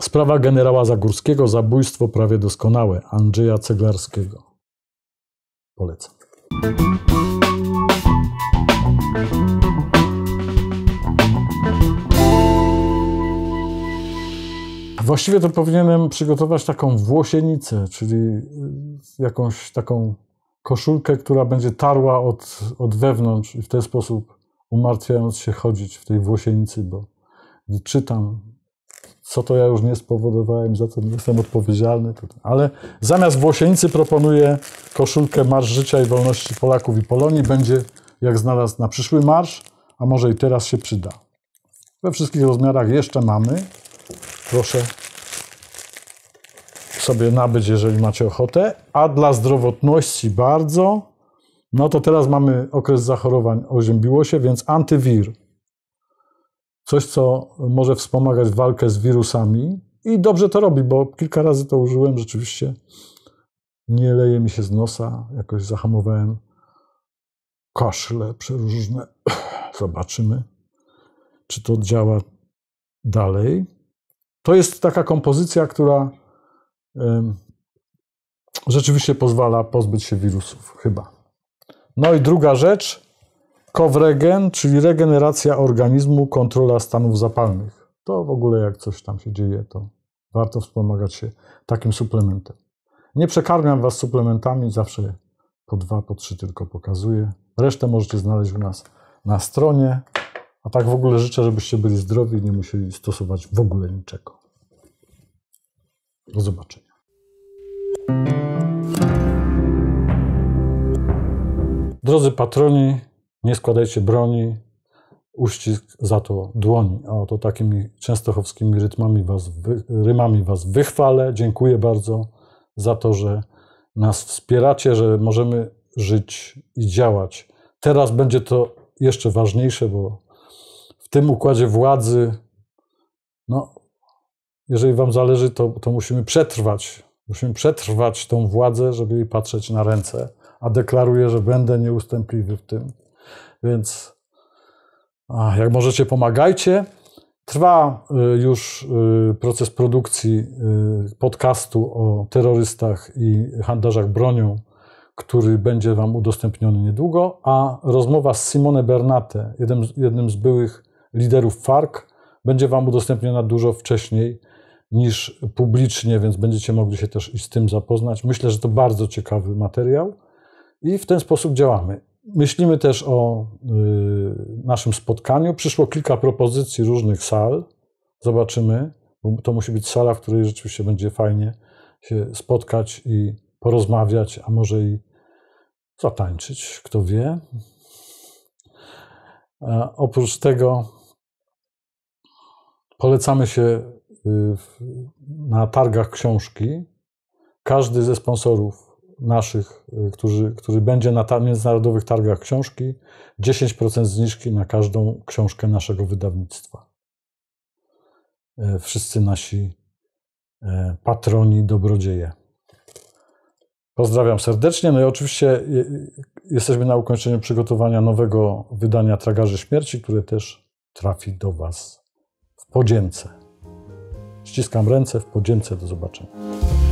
Sprawa generała Zagórskiego, zabójstwo prawie doskonałe Andrzeja Ceglarskiego. Polecam. Właściwie to powinienem przygotować taką włosienicę, czyli y, jakąś taką koszulkę, która będzie tarła od, od wewnątrz i w ten sposób umartwiając się chodzić w tej włosienicy, bo gdy czytam co to ja już nie spowodowałem, za co nie jestem odpowiedzialny. Ale zamiast Włosieńcy proponuję koszulkę Marsz Życia i Wolności Polaków i Polonii. Będzie jak znalazł na przyszły marsz, a może i teraz się przyda. We wszystkich rozmiarach jeszcze mamy. Proszę sobie nabyć, jeżeli macie ochotę. A dla zdrowotności bardzo. No to teraz mamy okres zachorowań, oziębiło się, więc antywir coś, co może wspomagać walkę z wirusami i dobrze to robi, bo kilka razy to użyłem, rzeczywiście nie leje mi się z nosa, jakoś zahamowałem kaszle przeróżne. Zobaczymy, czy to działa dalej. To jest taka kompozycja, która rzeczywiście pozwala pozbyć się wirusów, chyba. No i druga rzecz, Kowregen, czyli regeneracja organizmu, kontrola stanów zapalnych. To w ogóle jak coś tam się dzieje, to warto wspomagać się takim suplementem. Nie przekarmiam Was suplementami, zawsze po dwa, po trzy tylko pokazuję. Resztę możecie znaleźć u nas na stronie. A tak w ogóle życzę, żebyście byli zdrowi i nie musieli stosować w ogóle niczego. Do zobaczenia. Drodzy patroni, nie składajcie broni, uścisk za to dłoni. O, to takimi częstochowskimi rytmami was, rymami was wychwalę. Dziękuję bardzo za to, że nas wspieracie, że możemy żyć i działać. Teraz będzie to jeszcze ważniejsze, bo w tym układzie władzy, no, jeżeli wam zależy, to, to musimy przetrwać. Musimy przetrwać tą władzę, żeby jej patrzeć na ręce. A deklaruję, że będę nieustępliwy w tym. Więc jak możecie, pomagajcie. Trwa y, już y, proces produkcji y, podcastu o terrorystach i handlarzach bronią, który będzie Wam udostępniony niedługo, a rozmowa z Simone Bernate, jednym, jednym z byłych liderów FARC, będzie Wam udostępniona dużo wcześniej niż publicznie, więc będziecie mogli się też i z tym zapoznać. Myślę, że to bardzo ciekawy materiał i w ten sposób działamy. Myślimy też o y, naszym spotkaniu. Przyszło kilka propozycji różnych sal. Zobaczymy, bo to musi być sala, w której rzeczywiście będzie fajnie się spotkać i porozmawiać, a może i zatańczyć, kto wie. oprócz tego polecamy się y, na targach książki. Każdy ze sponsorów naszych, y, którzy, który będzie na międzynarodowych targach książki, 10% zniżki na każdą książkę naszego wydawnictwa. E, wszyscy nasi e, patroni, dobrodzieje. Pozdrawiam serdecznie. No i oczywiście y, y, jesteśmy na ukończeniu przygotowania nowego wydania Tragarzy Śmierci, które też trafi do Was w podzięce. Ściskam ręce w podzięce. Do zobaczenia.